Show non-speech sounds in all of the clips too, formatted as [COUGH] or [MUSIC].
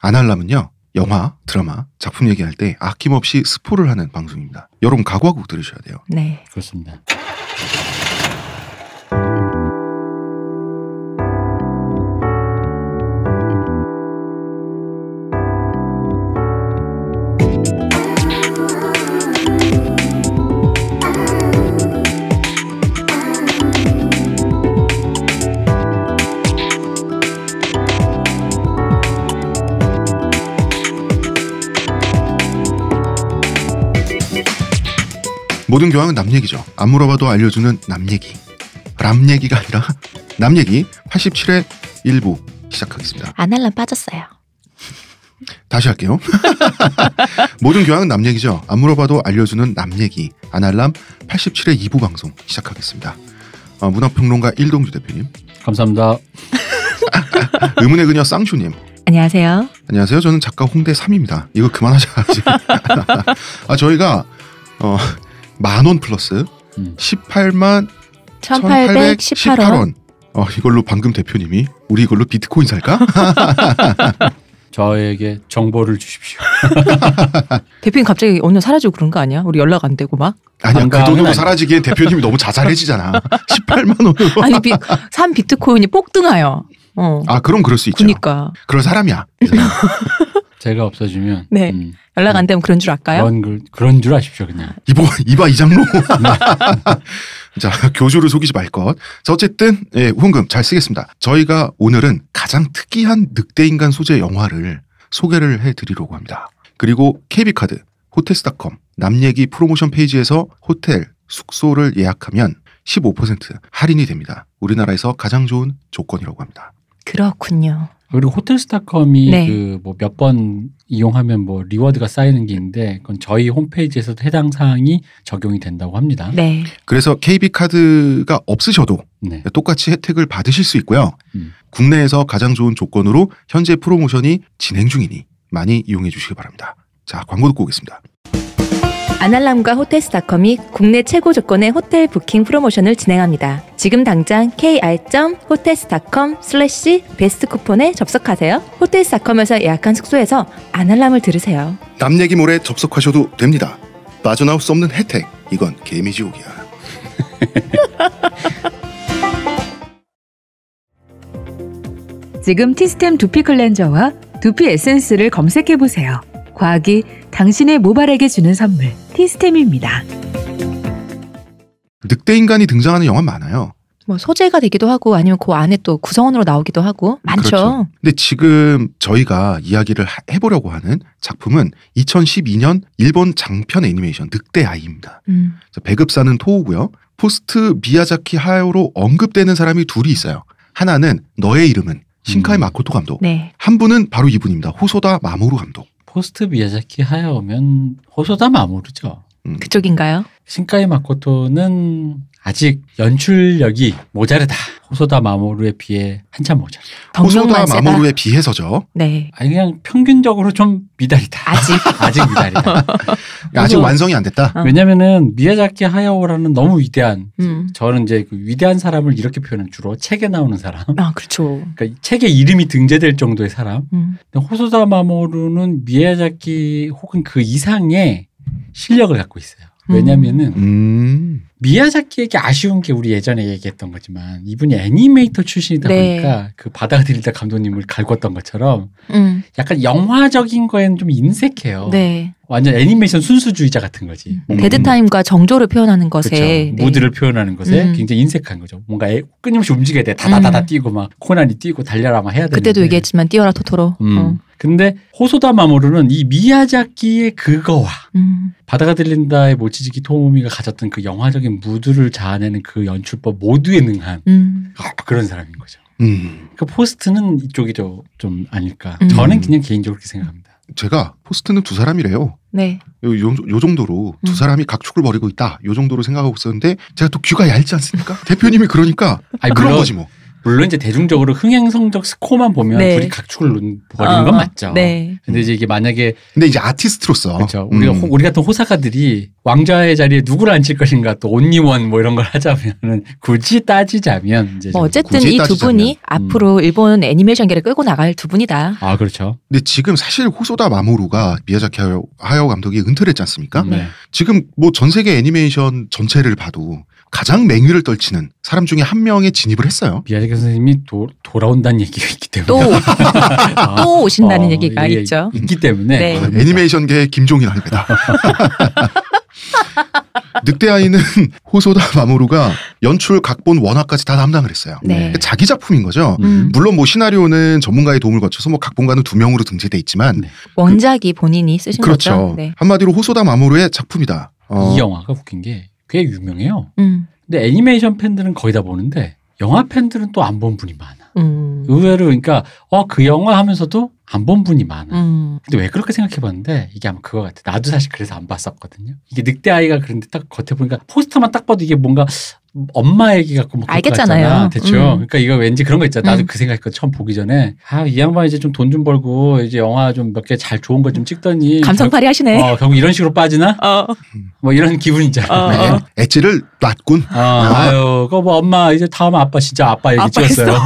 안 하려면요. 영화, 드라마, 작품 얘기할 때 아낌없이 스포를 하는 방송입니다. 여러분 각오하고 들으셔야 돼요. 네. 그렇습니다. 모든 교황은 남 얘기죠. 안 물어봐도 알려주는 남 얘기. 람 얘기가 아니라 [LAUGHS] 남 얘기 87회 1부 시작하겠습니다. 안할람 빠졌어요. 다시 할게요. [LAUGHS] 모든 교양은 남 얘기죠. 안 물어봐도 알려주는 남 얘기. 아날람 87회 2부 방송 시작하겠습니다. 어, 문학평론가 일동주 대표님. 감사합니다. [LAUGHS] 의문의 그녀 쌍추님. 안녕하세요. 안녕하세요. 저는 작가 홍대 3입니다. 이거 그만하자. 아, 저희가 어, 만원 플러스 음. 18만 1818원. 원 어, 이걸로 방금 대표님이 우리 이걸로 비트코인 살까? [LAUGHS] 저에게 정보를 주십시오. [LAUGHS] 대표님 갑자기 어느 사라지고 그런 거 아니야? 우리 연락 안 되고 막? 아니야 그 돈으로 사라지기엔 대표님이 너무 자잘해지잖아. 18만 [LAUGHS] 원으로. 아니 비, 산 비트코인이 폭등하여. 어. 아 그럼 그럴 수 있죠. 그러니까. 그런 사람이야. 제가 없어지면 네 음. 연락 안 음, 되면 그런 줄 알까요? 그런, 그, 그런 줄 아십시오 그냥 이봐 이봐 이장로 자 교주를 속이지 말 것. 어쨌든 예, 후원금 잘 쓰겠습니다. 저희가 오늘은 가장 특이한 늑대 인간 소재 영화를 소개를 해드리려고 합니다. 그리고 KB 카드, 호텔스닷컴, 남얘기 프로모션 페이지에서 호텔 숙소를 예약하면 15% 할인이 됩니다. 우리나라에서 가장 좋은 조건이라고 합니다. 그렇군요. 아, 그리고 호텔스타컴이 네. 그뭐 몇 번 이용하면 뭐 리워드가 쌓이는 게 있는데 그건 저희 홈페이지에서 해당 사항이 적용이 된다고 합니다. 네. 그래서 KB 카드가 없으셔도 네. 똑같이 혜택을 받으실 수 있고요. 음. 국내에서 가장 좋은 조건으로 현재 프로모션이 진행 중이니 많이 이용해 주시기 바랍니다. 자, 광고 듣고 오겠습니다. 아날람과 호텔스닷컴이 국내 최고 조건의 호텔 부킹 프로모션을 진행합니다. 지금 당장 kr.hotels.com 슬래시 베스트 쿠폰에 접속하세요. 호텔스닷컴에서 예약한 숙소에서 아날람을 들으세요. 남 얘기 모레 접속하셔도 됩니다. 빠져나올 수 없는 혜택. 이건 개미지옥이야. [LAUGHS] 지금 티스템 두피 클렌저와 두피 에센스를 검색해보세요. 과학이 당신의 모발에게 주는 선물, 티스템입니다. 늑대 인간이 등장하는 영화 많아요. 뭐 소재가 되기도 하고 아니면 그 안에 또 구성원으로 나오기도 하고 많죠. 그렇죠. 근데 지금 저희가 이야기를 하, 해보려고 하는 작품은 2012년 일본 장편 애니메이션 늑대 아이입니다. 음. 배급사는 토우고요. 포스트 미야자키 하야오로 언급되는 사람이 둘이 있어요. 하나는 너의 이름은 신카이 음. 마코토 감독. 네. 한 분은 바로 이분입니다. 호소다 마모루 감독. 포스트 미야자키 하야오면 호소다 마모루죠. 음. 그쪽인가요? 신카이 마코토는 아직 연출력이 모자르다. 호소다 마모루에 비해 한참 모자라. 호소다 마모루에 비해서죠. 네. 아니 그냥 평균적으로 좀 미달이다. 아직 [LAUGHS] 아직 미달이다. 어. 아직 완성이 안 됐다. 어. 왜냐면은 미야자키 하야오라는 너무 위대한 음. 저는 이제 그 위대한 사람을 이렇게 표현은 주로 책에 나오는 사람. 아 그렇죠. 그러니까 책에 이름이 등재될 정도의 사람. 음. 호소다 마모루는 미야자키 혹은 그 이상의 실력을 갖고 있어요. 왜냐면은 음. 음. 미야자키에게 아쉬운 게 우리 예전에 얘기했던 거지만 이분이 애니메이터 출신이다 네. 보니까 그 바다들이다 감독님을 갈궜던 것처럼 음. 약간 영화적인 거에는 좀 인색해요. 네. 완전 애니메이션 순수주의자 같은 거지. 음. 데드타임과 음. 정조를 표현하는 것에 그렇죠. 네. 무드를 표현하는 것에 음. 굉장히 인색한 거죠. 뭔가 애, 끊임없이 움직여야 돼. 다다다다 뛰고 막 코난이 뛰고 달려라 막 해야 돼. 그때도 얘기했지만 뛰어라 토토로. 어. 근데 호소다 마모루는 이 미야자키의 그거와 음. 바다가 들린다의 모치지키 토모미가 가졌던 그 영화적인 무드를 자아내는 그 연출법 모두에 능한 음. 아, 그런 사람인 거죠. 음. 그 포스트는 이쪽이 좀 아닐까. 음. 저는 그냥 개인적으로 그렇게 생각합니다. 제가 포스트는 두 사람이래요. 네. 요, 요, 요 정도로 두 음. 사람이 각축을 벌이고 있다. 요 정도로 생각하고 있었는데 제가 또 귀가 얇지 않습니까? [LAUGHS] 대표님이 그러니까 아니, 그런 물론, 거지 뭐. 물론 이제 대중적으로 흥행 성적 스코만 보면 네. 둘이 각축을 버리는 어, 건 아, 맞죠. 네. 근데 이제 이게 만약에 근데 이제 아티스트로서 그렇죠. 우리가 음. 호, 우리 같은 호사가들이 왕좌의 자리에 누구를 앉힐 것인가 또 온니원 뭐 이런 걸 하자면은 굳이 따지자면 이제 뭐 어쨌든 이 두 분이 음. 앞으로 일본 애니메이션계를 끌고 나갈 두 분이다. 아 그렇죠. 근데 지금 사실 호소다 마모루가 미야자키 하야오 감독이 은퇴를 했지 않습니까? 네. 지금 뭐 전 세계 애니메이션 전체를 봐도 가장 맹위를 떨치는 사람 중에 한 명에 진입을 했어요. 미야자키 박재규 선생님이 도, 돌아온다는 얘기가 있기 때문에 또, [LAUGHS] 아, 또 오신다는 어, 얘기가 예, 있죠. 있기 때문에 네. 아, 애니메이션계의 김종인 아닙니다. [LAUGHS] 늑대아이는 [LAUGHS] 호소다 마모루가 연출, 각본, 원화까지 다 담당을 했어요. 네. 그러니까 자기 작품인 거죠. 음. 물론 뭐 시나리오는 전문가의 도움을 거쳐서 뭐 각본가는 두 명으로 등재돼 있지만 네. 원작이 그, 본인이 쓰신 그렇죠. 거죠. 네. 한마디로 호소다 마모루의 작품이다. 어. 이 영화가 웃긴 게 꽤 유명해요. 음. 근데 애니메이션 팬들은 거의 다 보는데 영화 팬들은 또 안 본 분이 많아. 음. 의외로 그러니까 어그 영화 하면서도 안 본 분이 많아. 음. 근데 왜 그렇게 생각해봤는데 이게 아마 그거 같아. 나도 사실 그래서 안 봤었거든요. 이게 늑대 아이가 그런데 딱 겉에 보니까 포스터만 딱 봐도 이게 뭔가 엄마 얘기 같고 뭐 알겠잖아요. 대충. 음. 그러니까 이거 왠지 그런 거 있잖아. 나도 음. 그 생각했거 든 처음 보기 전에 아 이 양반 이제 좀 돈좀 좀 벌고 이제 영화 좀 몇 개 잘 좋은 거 좀 찍더니 감성팔이 결... 하시네. 어, 결국 이런 식으로 빠지나? 어. 뭐 이런 기분 이잖아 어. 어. 엣지를 놨군. 어, 아. 아. 유 그거 뭐 엄마 이제 다음 아빠 진짜 아빠 얘기 아빠 찍었어요.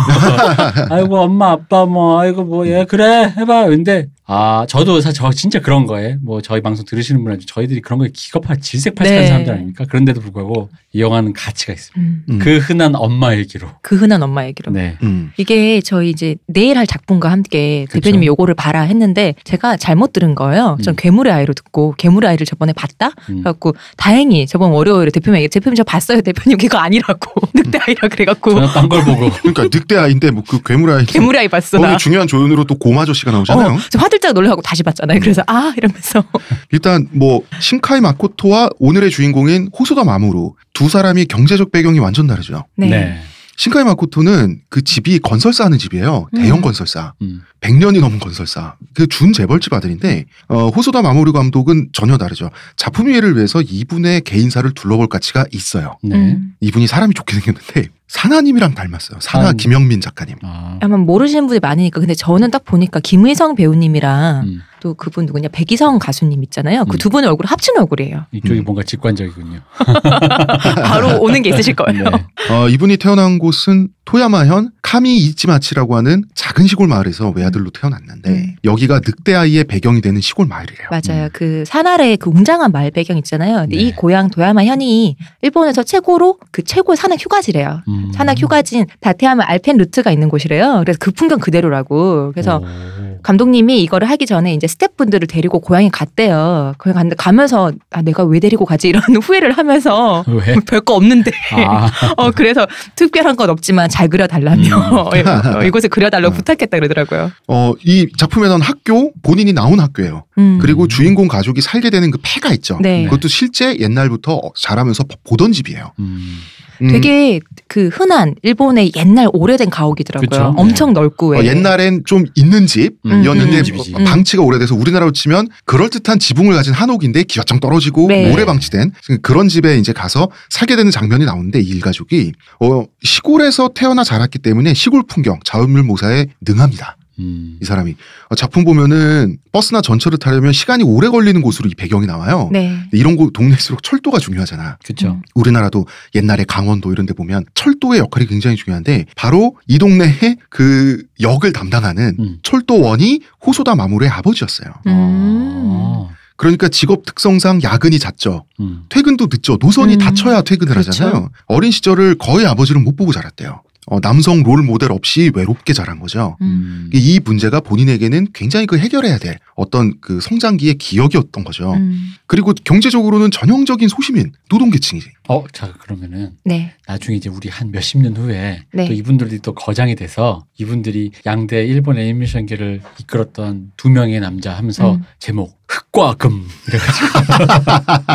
[LAUGHS] 아이고 엄마 아빠 뭐 아이고 뭐예 그래 해봐 근데 아, 저도 사실 저 진짜 그런 거예요뭐 저희 방송 들으시는 분은 저희들이 그런 거에 기겁할 질색팔색한 네. 사람들 아닙니까? 그런데도 불구하고 이 영화는 가치가 있습니다. 음. 음. 그 흔한 엄마 얘기로. 그 흔한 엄마 얘기로. 네. 음. 이게 저희 이제 내일 할 작품과 함께 대표님이 요거를 봐라 했는데 제가 잘못 들은 거예요. 음. 전 음. 괴물의 아이로 듣고 괴물의 아이를 저번에 봤다. 음. 그래갖고 다행히 저번 월요일에 대표님에게 대표님 저 봤어요. 대표님 그거 아니라고 [LAUGHS] 늑대 아이라 그래갖고. 딴걸 보고. 그러니까 늑대 아이인데 뭐 그 괴물의 아이. 괴물의 아이 봤어. 거기 중요한 조연으로 또 고마저씨가 나오잖아요. 어, 화들짝 놀라고 다시 봤잖아요. 음. 그래서 아 이러면서 [LAUGHS] 일단 뭐 신카이 마코토와 오늘의 주인공인 호소다 마무로 두 사람이 경제적 배경이 완전 다르죠. 네. 네. 신카이 마코토는 그 집이 건설사 하는 집이에요. 대형 음. 건설사. 음. 100년이 넘은 건설사. 그 준재벌집 아들인데 어, 호소다 마모리 감독은 전혀 다르죠. 작품 이해를 위해서 이분의 개인사를 둘러볼 가치가 있어요. 네. 음. 이분이 사람이 좋게 생겼는데 사나님이랑 닮았어요. 사나 아, 김영민 작가님. 아. 마 모르시는 분이 많으니까 근데 저는 딱 보니까 김의성 배우님이랑 음. 또 그분 누구냐 백이성 가수님 있잖아요. 그두 음. 분의 얼굴 합친 얼굴이에요. 이쪽이 음. 뭔가 직관적이군요. [LAUGHS] 바로 오는 게 있으실 [LAUGHS] 네. 거예요. 네. 어, 이분이 태어난 곳은 토야마현 카미이치마치라고 하는 작은 시골 마을에서 외아들로 음. 태어났는데 음. 여기가 늑대 아이의 배경이 되는 시골 마을이래요. 맞아요. 음. 그 산아래 그 웅장한 마을 배경 있잖아요. 근데 네. 이 고향 도야마현이 일본에서 최고로 그 최고 산악 휴가지래요. 음. 산악 휴가지인 다테하마 알펜 루트가 있는 곳이래요. 그래서 그 풍경 그대로라고. 그래서 오. 감독님이 이거를 하기 전에 이제 스태프분들을 데리고 고향에 갔대요. 고향 갔는데 가면서 아 내가 왜 데리고 가지 이런 [LAUGHS] 후회를 하면서 뭐 별거 없는데 아. [LAUGHS] 어 그래서 특별한 건 없지만 잘 그려달라며 음. [LAUGHS] 예, 어, 이곳에 그려달라고 음. 부탁했다 그러더라고요. 어 이 작품에는 학교 본인이 나온 학교예요. 음. 그리고 주인공 가족이 살게 되는 그 폐가 있죠. 네. 그것도 실제 옛날부터 자라면서 보던 집이에요. 음. 음. 되게 그 흔한 일본의 옛날 오래된 가옥이더라고요. 그쵸? 네. 엄청 넓고 어, 옛날엔 좀 있는 집이었는데 음. 어, 방치가 오래돼서 우리나라로 치면 그럴 듯한 지붕을 가진 한옥인데 기와장 떨어지고 네. 오래 방치된 그런 집에 이제 가서 살게 되는 장면이 나오는데 이 일가족이 어, 시골에서 태어나 자랐기 때문에 시골 풍경 자연물 모사에 능합니다. 음. 이 사람이 어, 작품 보면은 버스나 전철을 타려면 시간이 오래 걸리는 곳으로 이 배경이 나와요. 네. 이런 곳 동네일수록 철도가 중요하잖아. 그렇죠. 우리나라도 옛날에 강원도 이런 데 보면 철도의 역할이 굉장히 중요한데 바로 이 동네에 그 역을 담당하는 음. 철도원이 호소다 마무리의 아버지였어요. 음. 아. 그러니까 직업 특성상 야근이 잦죠. 음. 퇴근도 늦죠. 노선이 닫혀야 음. 퇴근을 그렇죠? 하잖아요. 어린 시절을 거의 아버지를 못 보고 자랐대요. 어, 남성 롤 모델 없이 외롭게 자란 거죠. 음. 이 문제가 본인에게는 굉장히 그 해결해야 될 어떤 그 성장기의 기억이었던 거죠. 음. 그리고 경제적으로는 전형적인 소시민 노동계층이지. 어, 자 그러면은 네. 나중에 이제 우리 한 몇십 년 후에 네. 또 이분들이 또 거장이 돼서 이분들이 양대 일본 애니메이션계를 이끌었던 두 명의 남자 하면서 음. 제목 흑과 금 이래가지고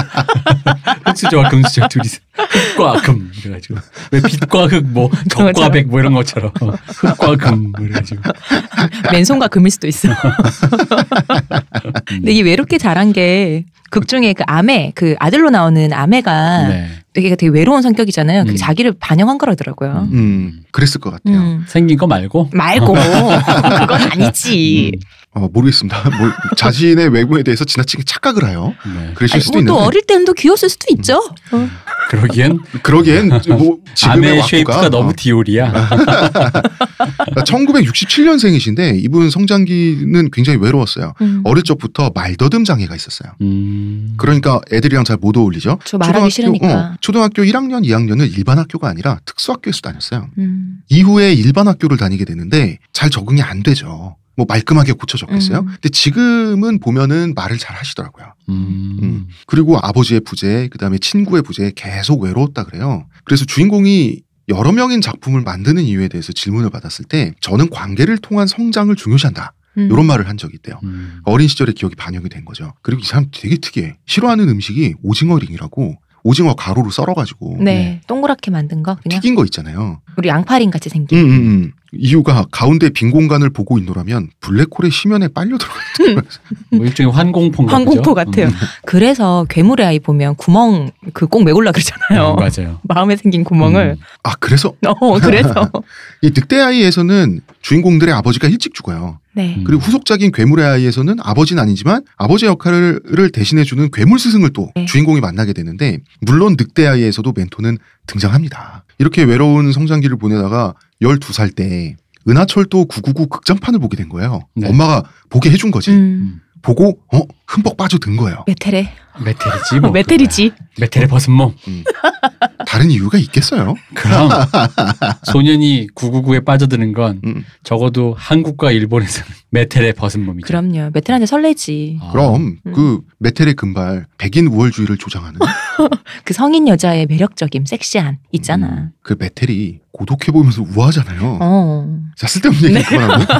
[LAUGHS] 흑수저와 금수저 둘이 흑과 금 이래가지고 왜 빛과 흑뭐 적과 백 뭐 이런 것처럼 어, 흑과 금 뭐 이래가지고 맨손과 금일 수도 있어. [LAUGHS] 근데 이게 외롭게 자란 게극 중에 그 아메 그 아들로 나오는 아메가 네. 되게 되게 외로운 성격이잖아요. 그 음. 그 자기를 반영한 거라더라고요. 음. 음, 그랬을 것 같아요. 음. 생긴 거 말고 말고 [LAUGHS] 음. 그건 아니지. 음. 어, 모르겠습니다. [LAUGHS] 뭐, 자신의 외모에 대해서 지나치게 착각을 해요. 네. 그러실 아니, 수도 뭐, 있는데 또 어릴 때는 또 귀여웠을 수도 있죠. 어. 그러기엔 그러기엔 뭐 지금의 쉐이프가 너무 어. 디올이야. 1967년생이신데 [LAUGHS] 이분 성장기는 굉장히 외로웠어요. 음. 어릴 적부터 말더듬 장애가 있었어요. 음. 그러니까 애들이랑 잘 못 어울리죠. 초등학교, 어, 초등학교 1학년, 2학년은 일반 학교가 아니라 특수학교에서 다녔어요. 음. 이후에 일반 학교를 다니게 되는데 잘 적응이 안 되죠. 뭐 말끔하게 고쳐졌겠어요? 음. 근데 지금은 보면은 말을 잘 하시더라고요. 음. 음. 그리고 아버지의 부재, 그 다음에 친구의 부재 계속 외로웠다 그래요. 그래서 주인공이 여러 명인 작품을 만드는 이유에 대해서 질문을 받았을 때 저는 관계를 통한 성장을 중요시한다. 음. 이런 말을 한 적이 있대요. 음. 어린 시절의 기억이 반영이 된 거죠. 그리고 이 사람 되게 특이해. 싫어하는 음식이 오징어링이라고 오징어 가루로 썰어가지고 네. 네, 동그랗게 만든 거 그냥? 튀긴 거 있잖아요. 우리 양파링 같이 생긴. 음, 음, 음, 이유가 가운데 빈 공간을 보고 있노라면 블랙홀의 심연에 빨려 들어가요. 야뭐 [LAUGHS] 일종의 환공포 환공포 음. 같아요. 그래서 괴물의 아이 보면 구멍 그 꼭 메골라 그러잖아요. 음, 맞아요. [LAUGHS] 마음에 생긴 구멍을. 아 그래서? 어 그래서. [LAUGHS] 이 늑대 아이에서는 주인공들의 아버지가 일찍 죽어요. 네. 그리고 후속작인 괴물의 아이에서는 아버지는 아니지만 아버지 역할을 대신해주는 괴물 스승을 또 네. 주인공이 만나게 되는데 물론 늑대 아이에서도 멘토는 등장합니다. 이렇게 외로운 성장기를 보내다가 12살 때 은하철도 999 극장판을 보게 된 거예요. 네. 엄마가 보게 해준 거지. 음. 보고 어 흠뻑 빠져든 거예요. 메텔에. 메텔이지. [LAUGHS] 뭐. 메텔이지. 메텔의 벗은 몸. 음. 다른 이유가 있겠어요? 그럼 [LAUGHS] 소년이 999에 빠져드는 건 음. 적어도 한국과 일본에서는 [LAUGHS] 메텔의 벗은 몸이죠. 그럼요. 메텔한테 설레지. 아. 그럼 음. 그 메텔의 금발 백인 우월주의를 조장하는 그 성인 여자의 매력적인 섹시한 있잖아. 음. 그 메텔이 고독해 보이면서 우아하잖아요. 어. 자 쓸데없는 얘기 그만하고.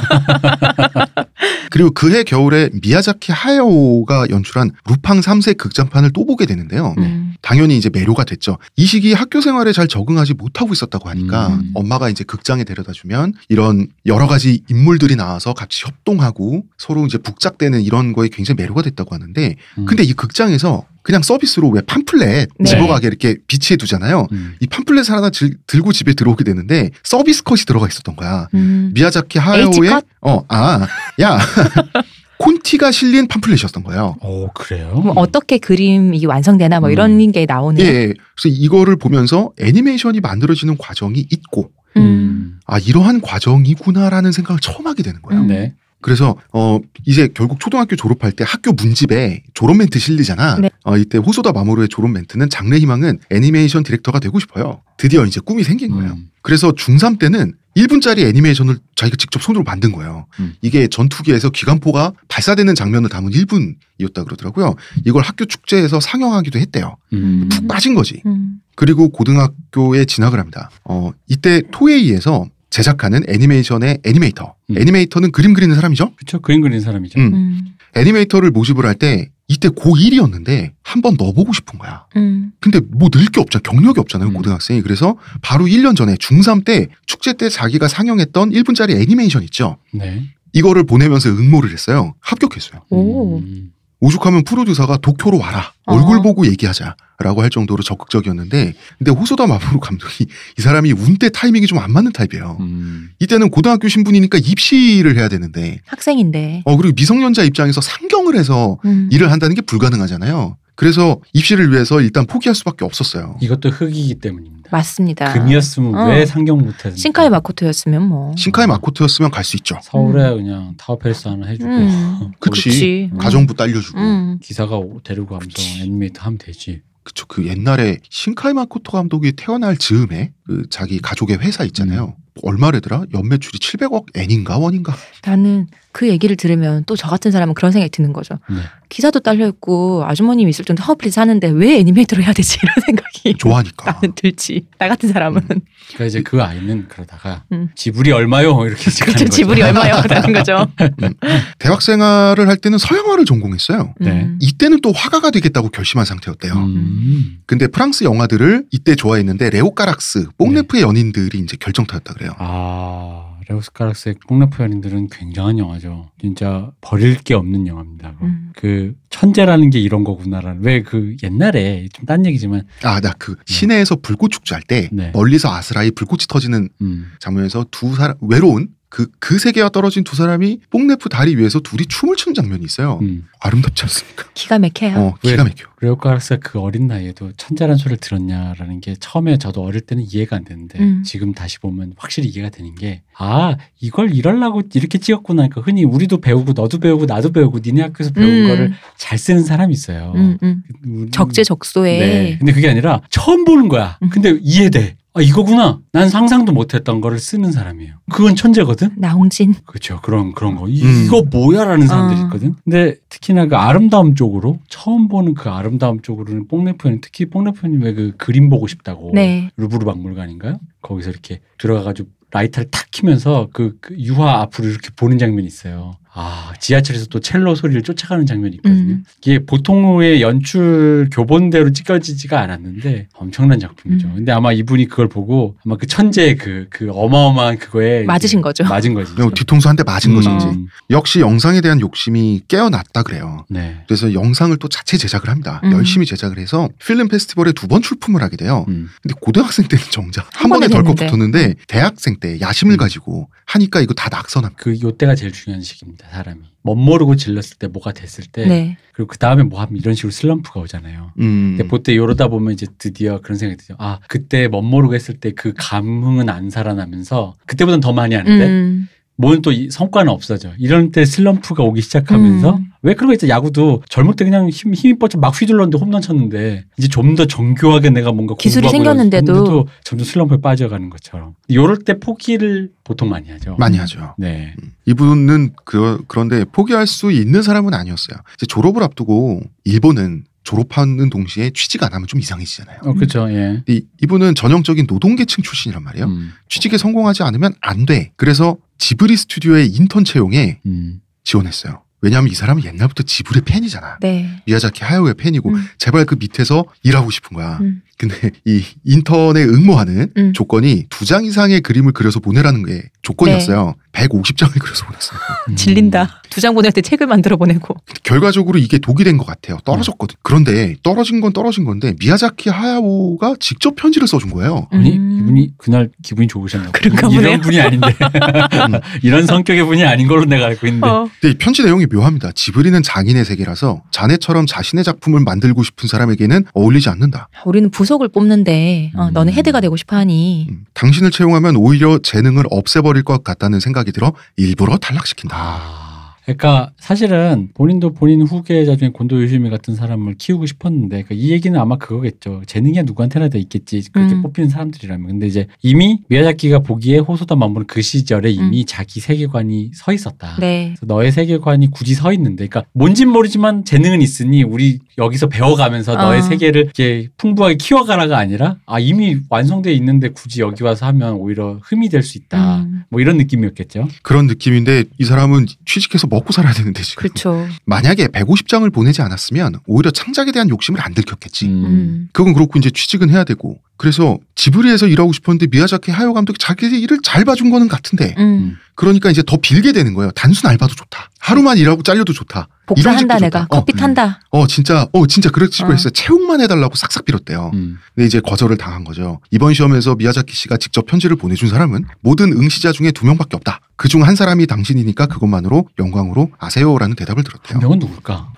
그리고 그해 겨울에 미야자키 하야오가 연출한 루팡 3세 그 극장판을 또 보게 되는데요. 네. 당연히 이제 매료가 됐죠. 이 시기 학교 생활에 잘 적응하지 못하고 있었다고 하니까 음. 엄마가 이제 극장에 데려다 주면 이런 여러 가지 인물들이 나와서 같이 협동하고 서로 이제 북작대는 이런 거에 굉장히 매료가 됐다고 하는데 음. 근데 이 극장에서 그냥 서비스로 왜 팜플렛 네. 집어가게 이렇게 비치해 두잖아요. 음. 이 팜플렛 을 하나 질, 들고 집에 들어오게 되는데 서비스 컷이 들어가 있었던 거야. 음. 미야자키 하야오의 어, 아, 야. [LAUGHS] 콘티가 실린 팜플렛이었던 거예요. 어, 그래요? 뭐 어떻게 그림이 완성되나 뭐 이런 음. 게나오는요 예, 예, 그래서 이거를 보면서 애니메이션이 만들어지는 과정이 있고, 음. 음. 아, 이러한 과정이구나라는 생각을 처음 하게 되는 거예요. 음. 네. 그래서 어 이제 결국 초등학교 졸업할 때 학교 문집에 졸업 멘트 실리잖아. 네. 어 이때 호소다 마모루의 졸업 멘트는 장래 희망은 애니메이션 디렉터가 되고 싶어요. 드디어 이제 꿈이 생긴 거예요. 음. 그래서 중3 때는 1분짜리 애니메이션을 자기가 직접 손으로 만든 거예요. 음. 이게 전투기에서 기관포가 발사되는 장면을 담은 1분이었다 그러더라고요. 이걸 학교 축제에서 상영하기도 했대요. 음. 푹 빠진 거지. 음. 그리고 고등학교에 진학을 합니다. 어, 이때 토에이에서 제작하는 애니메이션의 애니메이터. 음. 애니메이터는 그림 그리는 사람이죠? 그렇죠. 그림 그리는 사람이죠. 음. 음. 애니메이터를 모집을 할때 이때 고1이었는데 한 번 넣어보고 싶은 거야. 음. 근데 뭐 늘 게 없잖아. 경력이 없잖아요. 음. 고등학생이. 그래서 바로 1년 전에 중3 때 축제 때 자기가 상영했던 1분짜리 애니메이션 있죠. 네. 이거를 보내면서 응모를 했어요. 합격했어요. 오. 음. 오죽하면 프로듀서가 도쿄로 와라 어. 얼굴 보고 얘기하자라고 할 정도로 적극적이었는데 근데 호소다 마모루 감독이 이 사람이 운때 타이밍이 좀 안 맞는 타입이에요. 음. 이때는 고등학교 신분이니까 입시를 해야 되는데 학생인데 어 그리고 미성년자 입장에서 상경을 해서 음. 일을 한다는 게 불가능하잖아요. 그래서 입시를 위해서 일단 포기할 수밖에 없었어요. 이것도 흑이기 때문입니다. 맞습니다. 금이었으면 어. 왜 상경 못해? 신카이 마코토였으면 뭐. 신카이 마코토였으면 갈 수 있죠. 서울에 음. 그냥 타워팰스 하나 음. 해주고. 음. [LAUGHS] 그치. 음. 가정부 딸려주고. 음. 기사가 데리고 가면서 애니메이터 하면 되지. 그쵸. 그 옛날에 신카이 마코토 감독이 태어날 즈음에 그 자기 가족의 회사 있잖아요. 얼마래더라? 연매출이 700억 엔인가 원인가? 나는 그 얘기를 들으면 또 저 같은 사람은 그런 생각이 드는 거죠. 네. 기사도 딸려 있고 아주머님 이 있을 정도 허블리 사는데 왜 애니메이터로 해야 되지 이런 생각이 좋아하니까 나는 들지. 나 같은 사람은. 음. 그러니까 이제 그 아이는 그러다가 음. 지불이 얼마요 이렇게 그렇죠. 지불이 얼마요라는 거죠. 음. 대학 생활을 할 때는 서양화를 전공했어요. 음. 네. 이때는 또 화가가 되겠다고 결심한 상태였대요. 음. 근데 프랑스 영화들을 이때 좋아했는데 레오 까락스, 뽕네프의 네. 연인들이 이제 결정타였다 그래요. 같아요. 아, 레오스 카락스의 꽁나프 연인들은 굉장한 영화죠. 진짜 버릴 게 없는 영화입니다. 음. 그 천재라는 게 이런 거구나라는 왜 그 옛날에 좀 딴 얘기지만 아 나 그 시내에서 불꽃 축제할 때 네. 멀리서 아스라이 불꽃이 터지는 음. 장면에서 두 사람 외로운 그, 그 세계와 떨어진 두 사람이 뽕네프 다리 위에서 둘이 춤을 추는 장면이 있어요. 음. 아름답지 않습니까? 기가 막혀요. 어, 기가 막혀. 레오카르스가 그 어린 나이에도 천재란 소리를 들었냐라는 게 처음에 저도 어릴 때는 이해가 안 되는데 음. 지금 다시 보면 확실히 이해가 되는 게 아, 이걸 이럴라고 이렇게 찍었구나. 그러니까 흔히 우리도 배우고 너도 배우고 나도 배우고 니네 학교에서 배운 음. 거를 잘 쓰는 사람이 있어요. 음, 음. 음, 적재적소에. 네. 근데 그게 아니라 처음 보는 거야. 근데 이해돼. 아, 이거구나. 난 상상도 못했던 거를 쓰는 사람이에요. 그건 천재거든. 나홍진. 그렇죠. 그런 그런 거. 음. 이거 뭐야라는 아. 사람들이 있거든. 근데 특히나 그 아름다움 쪽으로 처음 보는 그 아름다움 쪽으로는 뽕래프님 특히 뽕래프님왜그 그림 보고 싶다고 네. 루브르 박물관인가요? 거기서 이렇게 들어가가지고 라이터를 탁 키면서 그, 그 유화 앞으로 이렇게 보는 장면이 있어요. 아, 지하철에서 또 첼로 소리를 쫓아가는 장면이 있거든요. 음. 이게 보통의 연출 교본대로 찍어지지가 않았는데 엄청난 작품이죠. 음. 근데 아마 이분이 그걸 보고 아마 그 천재의 그, 그 어마어마한 그거에 맞으신 거죠. 맞은 거지. 뒤통수 한 대 맞은 음. 것인지. 역시 영상에 대한 욕심이 깨어났다 그래요. 네. 그래서 영상을 또 자체 제작을 합니다. 음. 열심히 제작을 해서 필름 페스티벌에 두 번 출품을 하게 돼요. 음. 근데 고등학생 때는 정작 한, 한 번에 덜컥 붙었는데 대학생 때 야심을 가지고 하니까 이거 다 낙선함. 그 요때가 제일 중요한 시기입니다. 사람이 멋모르고 질렀을 때 뭐가 됐을 때 네. 그리고 그 다음에 뭐 하면 이런 식으로 슬럼프가 오잖아요. 음. 근데 보통 이러다 보면 이제 드디어 그런 생각이 들죠. 아 그때 멋모르고 했을 때 그 감흥은 안 살아나면서 그때보다는 더 많이 하는데. 음. 뭔또 성과는 없어져. 이런 때 슬럼프가 오기 시작하면서 음. 왜 그런 거 있죠. 야구도 젊을 때 그냥 힘, 힘이 뻗쳐 막 휘둘렀는데 홈런 쳤는데 이제 좀 더 정교하게 내가 뭔가 기술이 생겼는데도 점점 슬럼프에 빠져가는 것처럼. 요럴 때 포기를 보통 많이 하죠. 많이 하죠. 네. 음. 이분은 그, 그런데 포기할 수 있는 사람은 아니었어요. 이제 졸업을 앞두고 일본은 졸업하는 동시에 취직 안 하면 좀 이상해지잖아요. 어, 그렇죠. 예. 이, 이분은 전형적인 노동계층 출신이란 말이에요. 음. 취직에 성공하지 않으면 안 돼. 그래서 지브리 스튜디오의 인턴 채용에 음. 지원했어요. 왜냐하면 이 사람은 옛날부터 지브리 팬이잖아. 네. 미야자키 하야오의 팬이고 음. 제발 그 밑에서 일하고 싶은 거야. 음. 근데 이 인턴에 응모하는 음. 조건이 두 장 이상의 그림을 그려서 보내라는 게 조건이었어요. 네. 150장을 그려서 보냈어요. 음. [LAUGHS] 질린다. 두 장 보낼 때 책을 만들어 보내고. 결과적으로 이게 독이 된 것 같아요. 떨어졌거든. 음. 그런데 떨어진 건 떨어진 건데 미야자키 하야오가 직접 편지를 써준 거예요. 아니 음. 이분이 그날 기분이 좋으셨나 그런 보네요. 이런 분이 아닌데 음. [LAUGHS] 이런 성격의 분이 아닌 걸로 내가 알고 있는데. 어. 근데 편지 내용이 묘합니다. 지브리는 장인의 세계라서 자네처럼 자신의 작품을 만들고 싶은 사람에게는 어울리지 않는다. 우리는 부 보석을 뽑는데 어, 너는 음. 헤드가 되고 싶어하니 음. 당신을 채용하면 오히려 재능을 없애버릴 것 같다는 생각이 들어 일부러 탈락시킨다. 아. 그러니까 사실은 본인도 본인 후계자 중에 곤도 요시미 같은 사람을 키우고 싶었는데 그러니까 이 얘기는 아마 그거겠죠. 재능이 누구한테나 다 있겠지. 그렇게 음. 뽑히는 사람들이라면. 근데 이제 이미 미야자키가 보기에 호소다 만보는 그 시절에 음. 이미 음. 자기 세계관이 서 있었다. 네. 너의 세계관이 굳이 서 있는데, 그러니까 뭔진 모르지만 재능은 있으니 우리 여기서 배워가면서 어. 너의 세계를 이렇게 풍부하게 키워가라가 아니라 아 이미 완성돼 있는데 굳이 여기 와서 하면 오히려 흠이 될 수 있다. 음. 뭐 이런 느낌이었겠죠. 그런 느낌인데 이 사람은 취직해서 뭐 먹고 살아야 되는데 지금. 그렇죠. 만약에 150장을 보내지 않았으면 오히려 창작에 대한 욕심을 안 들켰겠지. 음. 그건 그렇고 이제 취직은 해야 되고. 그래서 지브리에서 일하고 싶었는데 미야자키 하여 감독이 자기 일을 잘 봐준 거는 같은데. 음. 음. 그러니까 이제 더 빌게 되는 거예요. 단순 알바도 좋다. 하루만 일하고 잘려도 좋다. 복사한다 내가 좋다. 커피 어, 탄다. 어 진짜 어 진짜 그렇지고 어. 했어요. 채용만 해달라고 싹싹 빌었대요. 음. 근데 이제 거절을 당한 거죠. 이번 시험에서 미야자키 씨가 직접 편지를 보내준 사람은 모든 응시자 중에 두 명밖에 없다. 그중 한 사람이 당신이니까 그것만으로 영광으로 아세요라는 대답을 들었대요. 한 명은 누굴까?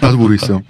[LAUGHS] 나도 모르겠어요.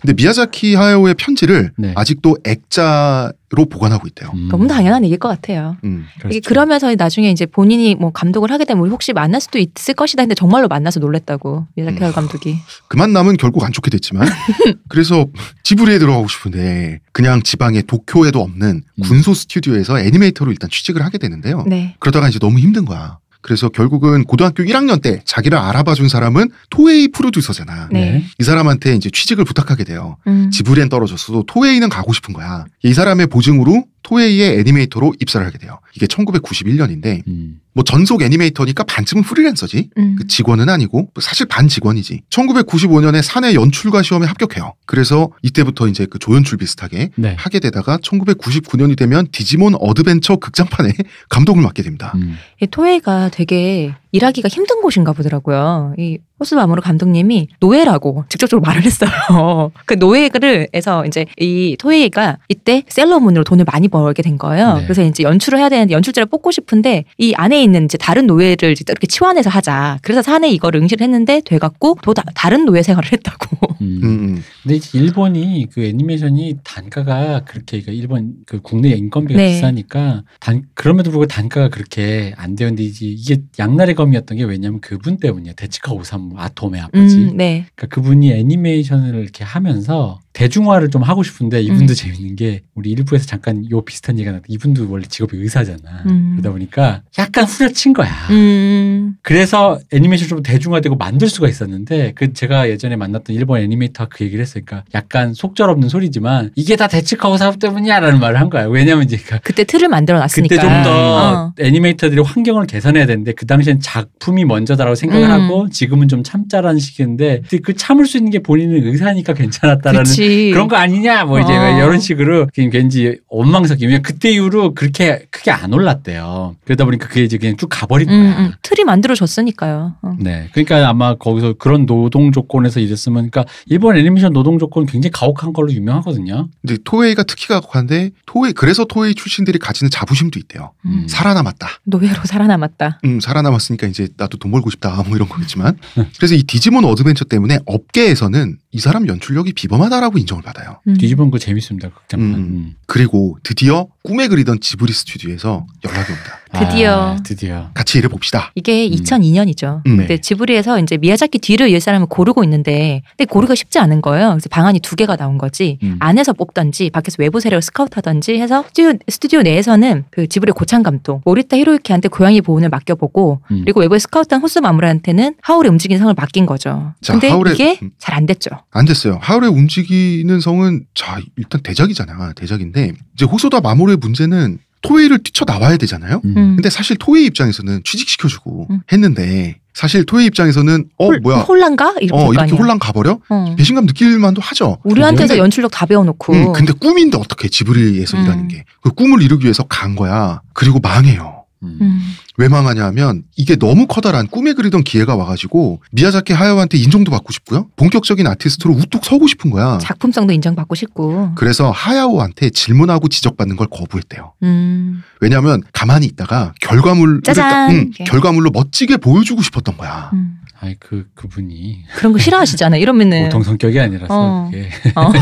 근데 미야자키 하야오의 편지를 네. 아직도 액자 로 보관하고 있대요. 음. 너무 당연한 얘기일 것 같아요. 음, 그러면서 나중에 이제 본인이 뭐 감독을 하게 되면 혹시 만날 수도 있을 것이다 했는데 정말로 만나서 놀랬다고 미야자키 음. 감독이. 그 만남은 결국 안 좋게 됐지만 [LAUGHS] 그래서 지브리에 들어가고 싶은데 그냥 지방의 도쿄에도 없는 음. 군소 스튜디오에서 애니메이터로 일단 취직을 하게 되는데요. 네. 그러다가 이제 너무 힘든 거야. 그래서 결국은 고등학교 1학년 때 자기를 알아봐준 사람은 토웨이 프로듀서잖아. 네. 이 사람한테 이제 취직을 부탁하게 돼요. 음. 지브리엔 떨어졌어도 토웨이는 가고 싶은 거야. 이 사람의 보증으로 토에이의 애니메이터로 입사를 하게 돼요. 이게 1991년인데 음. 뭐 전속 애니메이터니까 반쯤은 프리랜서지 음. 그 직원은 아니고 사실 반 직원이지 1995년에 사내 연출가 시험에 합격해요 그래서 이때부터 이제 그 조연출 비슷하게 네. 하게 되다가 1999년이 되면 디지몬 어드벤처 극장판에 [LAUGHS] 감독을 맡게 됩니다 음. 토에이가 되게 일하기가 힘든 곳인가 보더라고요. 이호스 마무르 감독님이 노예라고 직접적으로 말을 했어요. [LAUGHS] 그 노예를 해서 이제 이 토에이가 이때 셀러문으로 돈을 많이 벌게 된 거예요. 네. 그래서 이제 연출을 해야 되는데 연출자를 뽑고 싶은데 이 안에 있는 이제 다른 노예를 이렇게 제이 치환해서 하자. 그래서 산에 이걸 응시를 했는데 돼갖고 또 다, 른 노예 생활을 했다고. [LAUGHS] 음. 음, 음. 근데 일본이 그 애니메이션이 단가가 그렇게 그니까 일본 그 국내 인건비가 네. 비싸니까 단 그럼에도 불구하고 단가가 그렇게 안 되는데 이제 이게 양날의 검 r o m 이었던게 왜냐면 그분 때문이에요. 대치카오사 아톰의 아버지. 음, 네. 그러니까 그분이 애니메이션을 이렇게 하면서 대중화를 좀 하고 싶은데 이분도 음. 재밌는 게 우리 일부에서 잠깐 요 비슷한 얘기가 나왔다. 이분도 원래 직업이 의사잖아. 음. 그러다 보니까 약간 후려친 거야. 음. 그래서 애니메이션 좀 대중화되고 만들 수가 있었는데 그 제가 예전에 만났던 일본 애니메이터가 그 얘기를 했으니까 그러니까 약간 속절없는 소리지만 이게 다대치하고 사업 때문이야라는 말을 한 거야. 왜냐면 이제 그러니까 그때 틀을 만들어 놨으니까 그때 좀더 음. 어. 애니메이터들이 환경을 개선해야 되는데 그 당시엔 작품이 먼저다라고 생각을 음. 하고 지금은 좀 참자라는 식인데 그 참을 수 있는 게 본인은 의사니까 괜찮았다라는 그치. 거지. 그런 거 아니냐 뭐 이제 어. 이런 식으로 왠지 원망스럽게 그때 이후로 그렇게 크게 안 올랐대요. 그러다 보니까 그게 이제 그냥 쭉 가버린 음, 거야. 음, 틀이 만들어졌으니까요. 어. 네, 그러니까 아마 거기서 그런 노동 조건에서 일했으면 그러니까 일본 애니메이션 노동 조건 굉장히 가혹한 걸로 유명하거든요. 근데 토웨이가 특히 가혹한데 토웨이 그래서 토웨이 출신들이 가지는 자부심도 있대요. 음. 살아남았다. 노예로 살아남았다. 음, 살아남았으니까 이제 나도 돈 벌고 싶다 뭐 이런 거겠지만 그래서 이 디지몬 어드벤처 때문에 업계에서는 이 사람 연출력이 비범하다라고 하고 인정을 받아요. 음. 뒤집은 거 재밌습니다. 극장판. 음. 음. 그리고 드디어 꿈에 그리던 지브리 스튜디오에서 연락이 옵니다. 드디어. 아, 드디어. 같이 일해봅시다. 이게 2002년이죠. 음. 음. 네. 근데 지브리에서 이제 미야자키 뒤를 이을 사람을 고르고 있는데, 근데 고르기가 쉽지 않은 거예요. 그래서 방안이 두 개가 나온 거지, 음. 안에서 뽑던지, 밖에서 외부 세력을 스카우트하던지 해서 스튜디오, 스튜디오 내에서는 그 지브리 고창 감독, 오리타 히로유키한테 고양이 보호을 맡겨보고, 음. 그리고 외부에 스카우트한 호스 마무라한테는 하울의 움직이는 성을 맡긴 거죠. 자, 근데 하울의... 이게 음. 잘안 됐죠. 안 됐어요. 하울의 움직이는 성은, 자, 일단 대작이잖아. 대작인데, 이제 호소다 마무리의 문제는 토웨이를 뛰쳐나와야 되잖아요. 음. 음. 근데 사실 토웨이 입장에서는 취직시켜주고 음. 했는데 사실 토웨이 입장에서는 어 홀, 뭐야 혼란가 이렇게, 어, 이렇게 혼란 가버려 어. 배신감 느낄만도 하죠. 우리한테서 연출력 다 배워놓고. 음, 근데 꿈인데 어떻게 지브리에서 일하는 음. 게그 꿈을 이루기 위해서 간 거야. 그리고 망해요. 음. 왜 망하냐 하면 이게 너무 커다란 꿈에 그리던 기회가 와가지고 미야자키 하야오한테 인정도 받고 싶고요. 본격적인 아티스트로 우뚝 서고 싶은 거야. 작품성도 인정받고 싶고. 그래서 하야오한테 질문하고 지적받는 걸 거부했대요. 음. 왜냐하면 가만히 있다가 결과물 음, 결과물로 멋지게 보여주고 싶었던 거야. 음. 아이 그 그분이 그런 거 싫어하시잖아요. 이러면은 보통 성격이 아니라서 어. 그게. 어. [LAUGHS]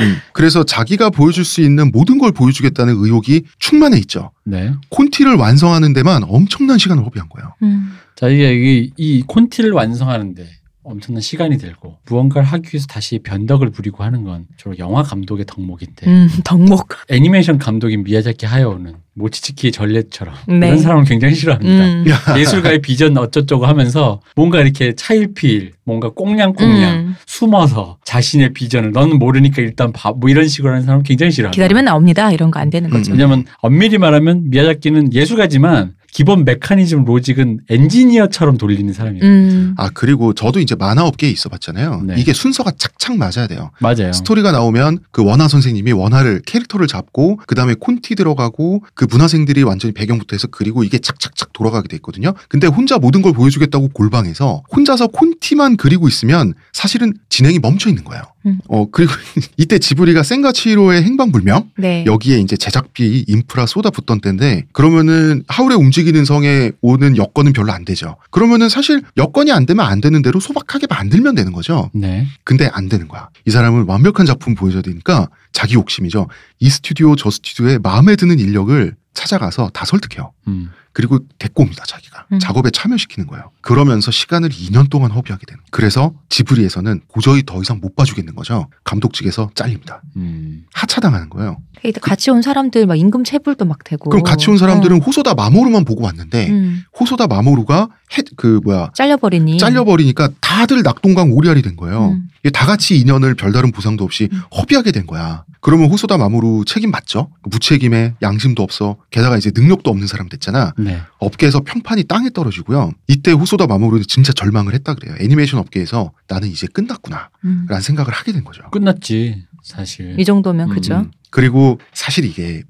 음, 그래서 자기가 보여줄 수 있는 모든 걸 보여주겠다는 의욕이 충만해 있죠. 네. 콘티를 완성하는 데만 엄청난 시간을 허비한 거예요. 음. 자 이게 이, 이 콘티를 완성하는데 엄청난 시간이 들고 무언가를 하기 위해서 다시 변덕을 부리고 하는 건 주로 영화 감독의 덕목인데 음, 덕목 애니메이션 감독인 미야자키 하야오는 모치치키의 전례처럼 네. 이런 사람을 굉장히 싫어합니다. 음. [LAUGHS] 예술가의 비전 어쩌쩌고 하면서 뭔가 이렇게 차일피일 뭔가 꽁냥꽁냥 음. 숨어서 자신의 비전을 너는 모르니까 일단 봐뭐 이런 식으로 하는 사람은 굉장히 싫어합니다. 기다리면 나옵니다. 이런 거 안 되는 음, 거죠. 왜냐면 엄밀히 말하면 미야자키는 예술가지만 기본 메커니즘 로직은 엔지니어처럼 돌리는 사람이에요. 음. 아 그리고 저도 이제 만화 업계에 있어봤잖아요. 네. 이게 순서가 착착 맞아야 돼요. 맞아요. 스토리가 나오면 그 원화 선생님이 원화를 캐릭터를 잡고 그 다음에 콘티 들어가고 그 문화생들이 완전히 배경부터 해서 그리고 이게 착착착 돌아가게 돼 있거든요. 근데 혼자 모든 걸 보여주겠다고 골방에서 혼자서 콘티만 그리고 있으면 사실은 진행이 멈춰 있는 거예요. 음. 어 그리고 [LAUGHS] 이때 지브리가 센과 치히로의 행방불명 네. 여기에 이제 제작비 인프라 쏟아붓던 때인데 그러면은 하울의 움직이는 성에 오는 여건은 별로 안 되죠. 그러면은 사실 여건이 안 되면 안 되는 대로 소박하게 만들면 되는 거죠. 네. 근데 안 되는 거야. 이 사람은 완벽한 작품 보여줘야 되니까 자기 욕심이죠. 이 스튜디오 저 스튜디오에 마음에 드는 인력을 찾아가서 다 설득해요. 음. 그리고 데리고 옵니다 자기가 음. 작업에 참여시키는 거예요 그러면서 시간을 2년 동안 허비하게 되는 그래서 지브리에서는 고저히 더 이상 못 봐주겠는 거죠 감독직에서 잘립니다 음. 하차당하는 거예요 그 같이 온 사람들 막 임금 체불도 막 되고 그럼 같이 온 사람들은 어. 호소다 마모루만 보고 왔는데 음. 호소다 마모루가 해, 그 뭐야 잘려버리니 잘려버리니까 다들 낙동강 오리알이 된 거예요 음. 다 같이 인연을 별다른 보상도 없이 음. 허비하게 된 거야. 그러면 호소다 마모루 책임 맞죠? 무책임에 양심도 없어, 게다가 이제 능력도 없는 사람 됐잖아. 네. 업계에서 평판이 땅에 떨어지고요. 이때 호소다 마모루는 진짜 절망을 했다 그래요. 애니메이션 업계에서 나는 이제 끝났구나. 음. 라는 생각을 하게 된 거죠. 끝났지, 사실. 이 정도면, 음. 그죠? 음. 그리고 사실 이게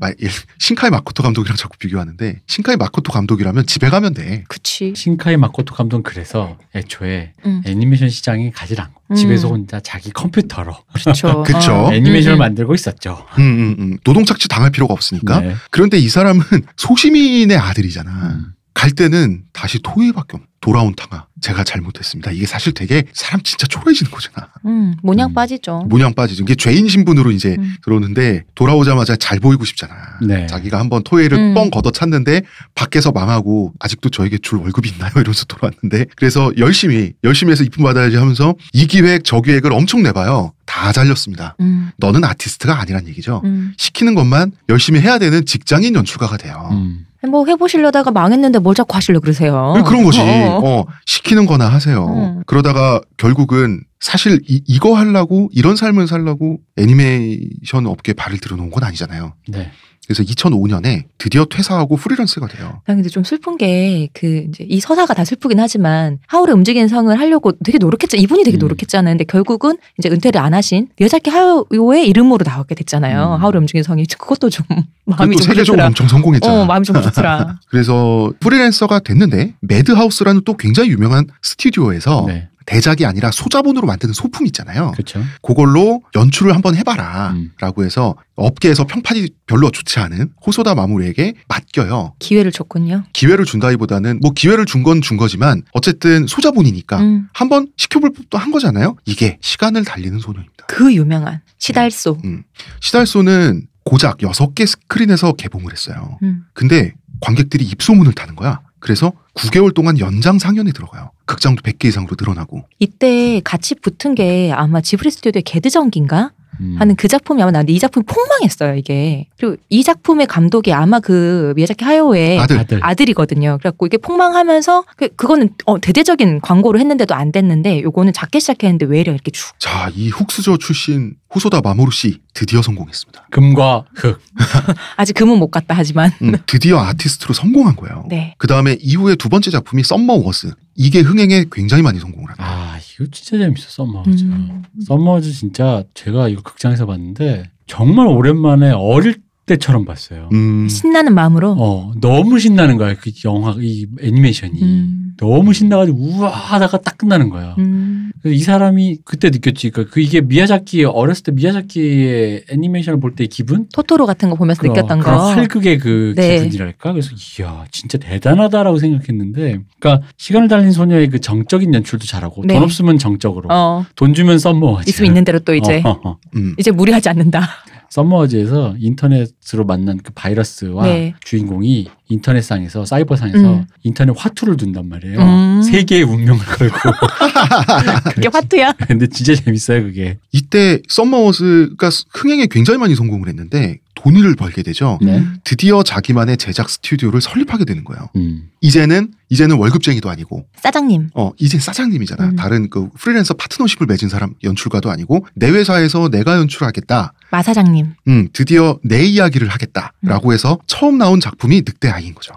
신카이 마코토 감독이랑 자꾸 비교하는데 신카이 마코토 감독이라면 집에 가면 돼. 그치. 신카이 마코토 감독은 그래서 애초에 음. 애니메이션 시장에 가지 않고 음. 집에서 혼자 자기 컴퓨터로 그렇죠. [LAUGHS] 그렇죠. 애니메이션을 음, 음. 만들고 있었죠. 음, 음, 음. 노동 착취 당할 필요가 없으니까. 네. 그런데 이 사람은 소시민의 아들이잖아. 음. 갈 때는 다시 토이밖에 없 돌아온 탕아 제가 잘못했습니다. 이게 사실 되게 사람 진짜 초라해지는 거잖아. 음, 모양 음. 빠지죠. 모양 빠지죠. 이게 죄인 신분으로 이제 음. 들어오는데 돌아오자마자 잘 보이고 싶잖아. 네. 자기가 한번 토해를 음. 뻥 걷어찼는데 밖에서 망하고 아직도 저에게 줄 월급이 있나요? [LAUGHS] 이러면서 돌아왔는데 그래서 열심히 열심히 해서 이쁨 받아야지 하면서 이 기획 저 기획을 엄청 내봐요. 다 잘렸습니다. 음. 너는 아티스트가 아니란 얘기죠. 음. 시키는 것만 열심히 해야 되는 직장인 연출가가 돼요. 음. 뭐 해보시려다가 망했는데 뭘 자꾸 하시려 고 그러세요. 음, 그런 거지. 어. 어, 어 시키는 거나 하세요. 음. 그러다가 결국은 사실 이, 이거 하려고 이런 삶을 살라고 애니메이션 업계에 발을 들여놓은 건 아니잖아요. 네. 그래서 2005년에 드디어 퇴사하고 프리랜스가 돼요. 난 근데 좀 슬픈 게 그 이제 이 서사가 다 슬프긴 하지만 하울의 움직이는 성을 하려고 되게 노력했죠. 이분이 되게 음. 노력했잖아요. 근데 결국은 이제 은퇴를 안 하신 미자키 하요의 이름으로 나오게 됐잖아요. 음. 하울의 움직이는 성이 그것도 좀 [LAUGHS] 어, 마음이 좀 세계적으로 엄청 성공했잖아. 어, 마음이 좀그더라 그래서 프리랜서가 됐는데 매드하우스라는 또 굉장히 유명한 스튜디오에서 네. 대작이 아니라 소자본으로 만드는 소품 있잖아요. 그렇죠. 그걸로 연출을 한번 해봐라라고 음. 해서 업계에서 평판이 별로 좋지 않은 호소다 마무리에게 맡겨요. 기회를 줬군요. 기회를 준다기보다는 뭐 기회를 준 건준 준 거지만 어쨌든 소자본이니까 음. 한번 시켜볼 법도 한 거잖아요. 이게 시간을 달리는 소녀입니다. 그 유명한 시달소. 음. 음. 시달소는 고작 6개 스크린에서 개봉을 했어요. 음. 근데 관객들이 입소문을 타는 거야. 그래서 9개월 동안 연장 상연에 들어가요. 극장도 100개 이상으로 늘어나고. 이때 같이 붙은 게 아마 지브리 스튜디오의 개드전기인가? 음. 하는 그 작품이 아마 나왔는데 이 작품이 폭망했어요 이게 그리고 이 작품의 감독이 아마 그 미야자키 하요의 아들. 이거든요 그래갖고 이게 폭망하면서 그, 그거는 어, 대대적인 광고를 했는데도 안 됐는데 요거는 작게 시작했는데 외려 이렇게 쭉. 자이 흑수저 출신 호소다 마모루 씨 드디어 성공했습니다. 금과 흑. [LAUGHS] 아직 금은 못 갔다 하지만 음, 드디어 아티스트로 성공한 거예요. 네. 그 다음에 이후에 두 번째 작품이 썸머 워스. 이게 흥행에 굉장히 많이 성공을 합니다. 아 이거 진짜 재밌어 썸머즈. 음. 썸머즈 진짜 제가 이거 극장에서 봤는데 정말 오랜만에 어릴 때처럼 봤어요. 음. 신나는 마음으로. 어 너무 신나는 거야 그 영화 이 애니메이션이. 음. 너무 신나가지고 우와 하다가 딱 끝나는 거야. 음. 이 사람이 그때 느꼈지. 그니까그 이게 미야자키 어렸을 때 미야자키의 애니메이션을 볼 때의 기분? 토토로 같은 거 보면서 그, 느꼈던 그 거. 활극의 그 네. 기분이랄까. 그래서 이야 진짜 대단하다라고 생각했는데, 그러니까 시간을 달린 소녀의 그 정적인 연출도 잘하고 네. 돈 없으면 정적으로, 어. 돈 주면 써먹어. 있으면 있는 대로 또 이제 [LAUGHS] 어, 어, 어, 음. 이제 무리하지 않는다. 썸머즈에서 워 인터넷으로 만난 그 바이러스와 네. 주인공이 인터넷상에서 사이버상에서 음. 인터넷 화투를 둔단 말이에요. 음. 세계의 운명을 걸고. [LAUGHS] 그게 화투야? 근데 진짜 재밌어요 그게. 이때 썸머즈가 워 흥행에 굉장히 많이 성공을 했는데 돈을 벌게 되죠. 네. 드디어 자기만의 제작 스튜디오를 설립하게 되는 거예요. 음. 이제는 이제는 월급쟁이도 아니고 사장님. 어, 이제 사장님이잖아. 음. 다른 그 프리랜서 파트너십을 맺은 사람 연출가도 아니고 내 회사에서 내가 연출하겠다. 마 사장님. 음, 드디어 내 이야기를 하겠다라고 음. 해서 처음 나온 작품이 늑대 아이인 거죠.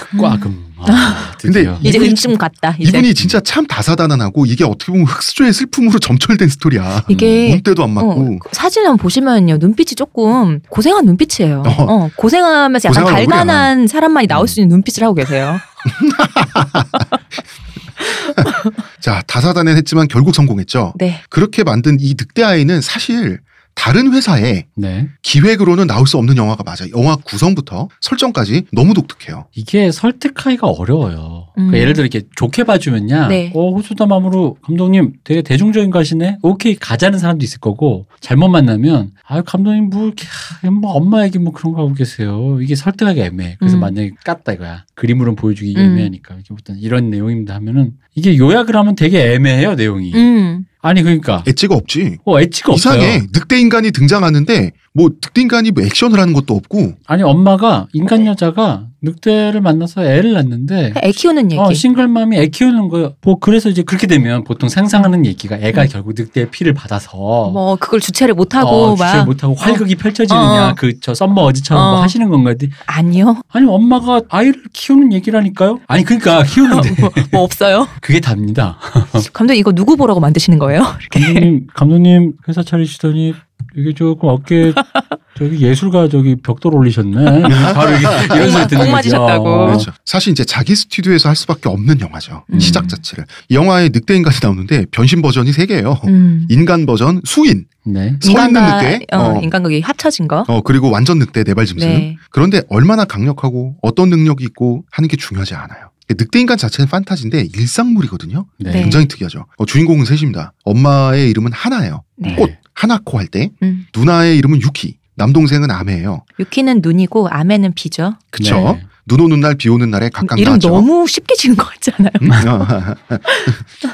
흑과 음. 금. 아, [LAUGHS] 근데 이제 은쯤 갔다. 이제. 이분이 진짜 참 다사다난하고 이게 어떻게 보면 흑수저의 슬픔으로 점철된 스토리야. 이게 음, 눈대도 안 맞고 어, 사진 한번 보시면요 눈빛이 조금 고생한 눈빛이에요. 어, 어 고생하면서 약간 갈만한 사람만이 나올 수 있는 눈빛을 하고 계세요. [LAUGHS] 자 다사다난했지만 결국 성공했죠. 네. 그렇게 만든 이 늑대 아이는 사실 다른 회사에 네. 기획으로는 나올 수 없는 영화가 맞아. 요 영화 구성부터 설정까지 너무 독특해요. 이게 설득하기가 어려워요. 그러니까 음. 그러니까 예를 들어 이렇게 좋게 봐주면야 네. 어, 호수다마으로 감독님 되게 대중적인 가시네. 오케이, 가자는 사람도 있을 거고, 잘못 만나면, 아 감독님 뭐, 이렇게, 뭐 엄마 얘기 뭐 그런 거 하고 계세요. 이게 설득하기 애매해. 그래서 음. 만약에 깠다 이거야. 그림으로 보여주기 음. 애매하니까. 이게 렇 어떤 이런 내용입니다 하면은, 이게 요약을 하면 되게 애매해요, 내용이. 음. 아니 그러니까 엣지가 없지. 어 엣지가 이상해. 늑대 인간이 등장하는데 뭐 늑대 인간이 뭐 액션을 하는 것도 없고. 아니 엄마가 인간 여자가 늑대를 만나서 애를 낳는데 애 키우는 어, 얘기. 어, 싱글맘이 애 키우는 거. 뭐 그래서 이제 그렇게 되면 보통 상상하는 얘기가 애가 음. 결국 늑대의 피를 받아서 뭐 그걸 주체를 못 하고 어, 주체를 못 하고 활극이 어. 펼쳐지느냐 어. 그저 썸머 어지처럼 뭐 어. 하시는 건가? 요 아니요. 아니 엄마가 아이를 키우는 얘기라니까요. 아니 그러니까 키우는데 [LAUGHS] 뭐, 뭐, 없어요. 그게 답니다. [LAUGHS] 감독님 이거 누구 보라고 만드시는 거예요? [LAUGHS] 감독님, 감독님 회사 차리시더니 이게 조금 어깨 저기 예술가 저기 벽돌 올리셨네. [LAUGHS] 바로 [LAUGHS] 이런 소리 듣는 거죠. 그렇죠. 사실 이제 자기 스튜디오에서 할 수밖에 없는 영화죠. 음. 시작 자체를. 영화에 늑대 인간이 나오는데 변신 버전이 세 개예요. 음. 인간 버전, 수인, 네. 서인간 있는 늑대, 어, 어. 인간극이 합쳐진 거. 어 그리고 완전 늑대 네발 짐승. 네. 그런데 얼마나 강력하고 어떤 능력이 있고 하는 게 중요하지 않아요. 늑대 인간 자체는 판타지인데 일상물이거든요. 네. 굉장히 특이하죠. 어, 주인공은 셋입니다. 엄마의 이름은 하나예요. 네. 꽃 하나코 할때 음. 누나의 이름은 유키 남동생은 아메예요. 유키는 눈이고 아메는 비죠. 그렇죠. 네. 눈 오는 날, 비 오는 날에 각각 이름 나죠. 너무 쉽게 지은 것 같지 아요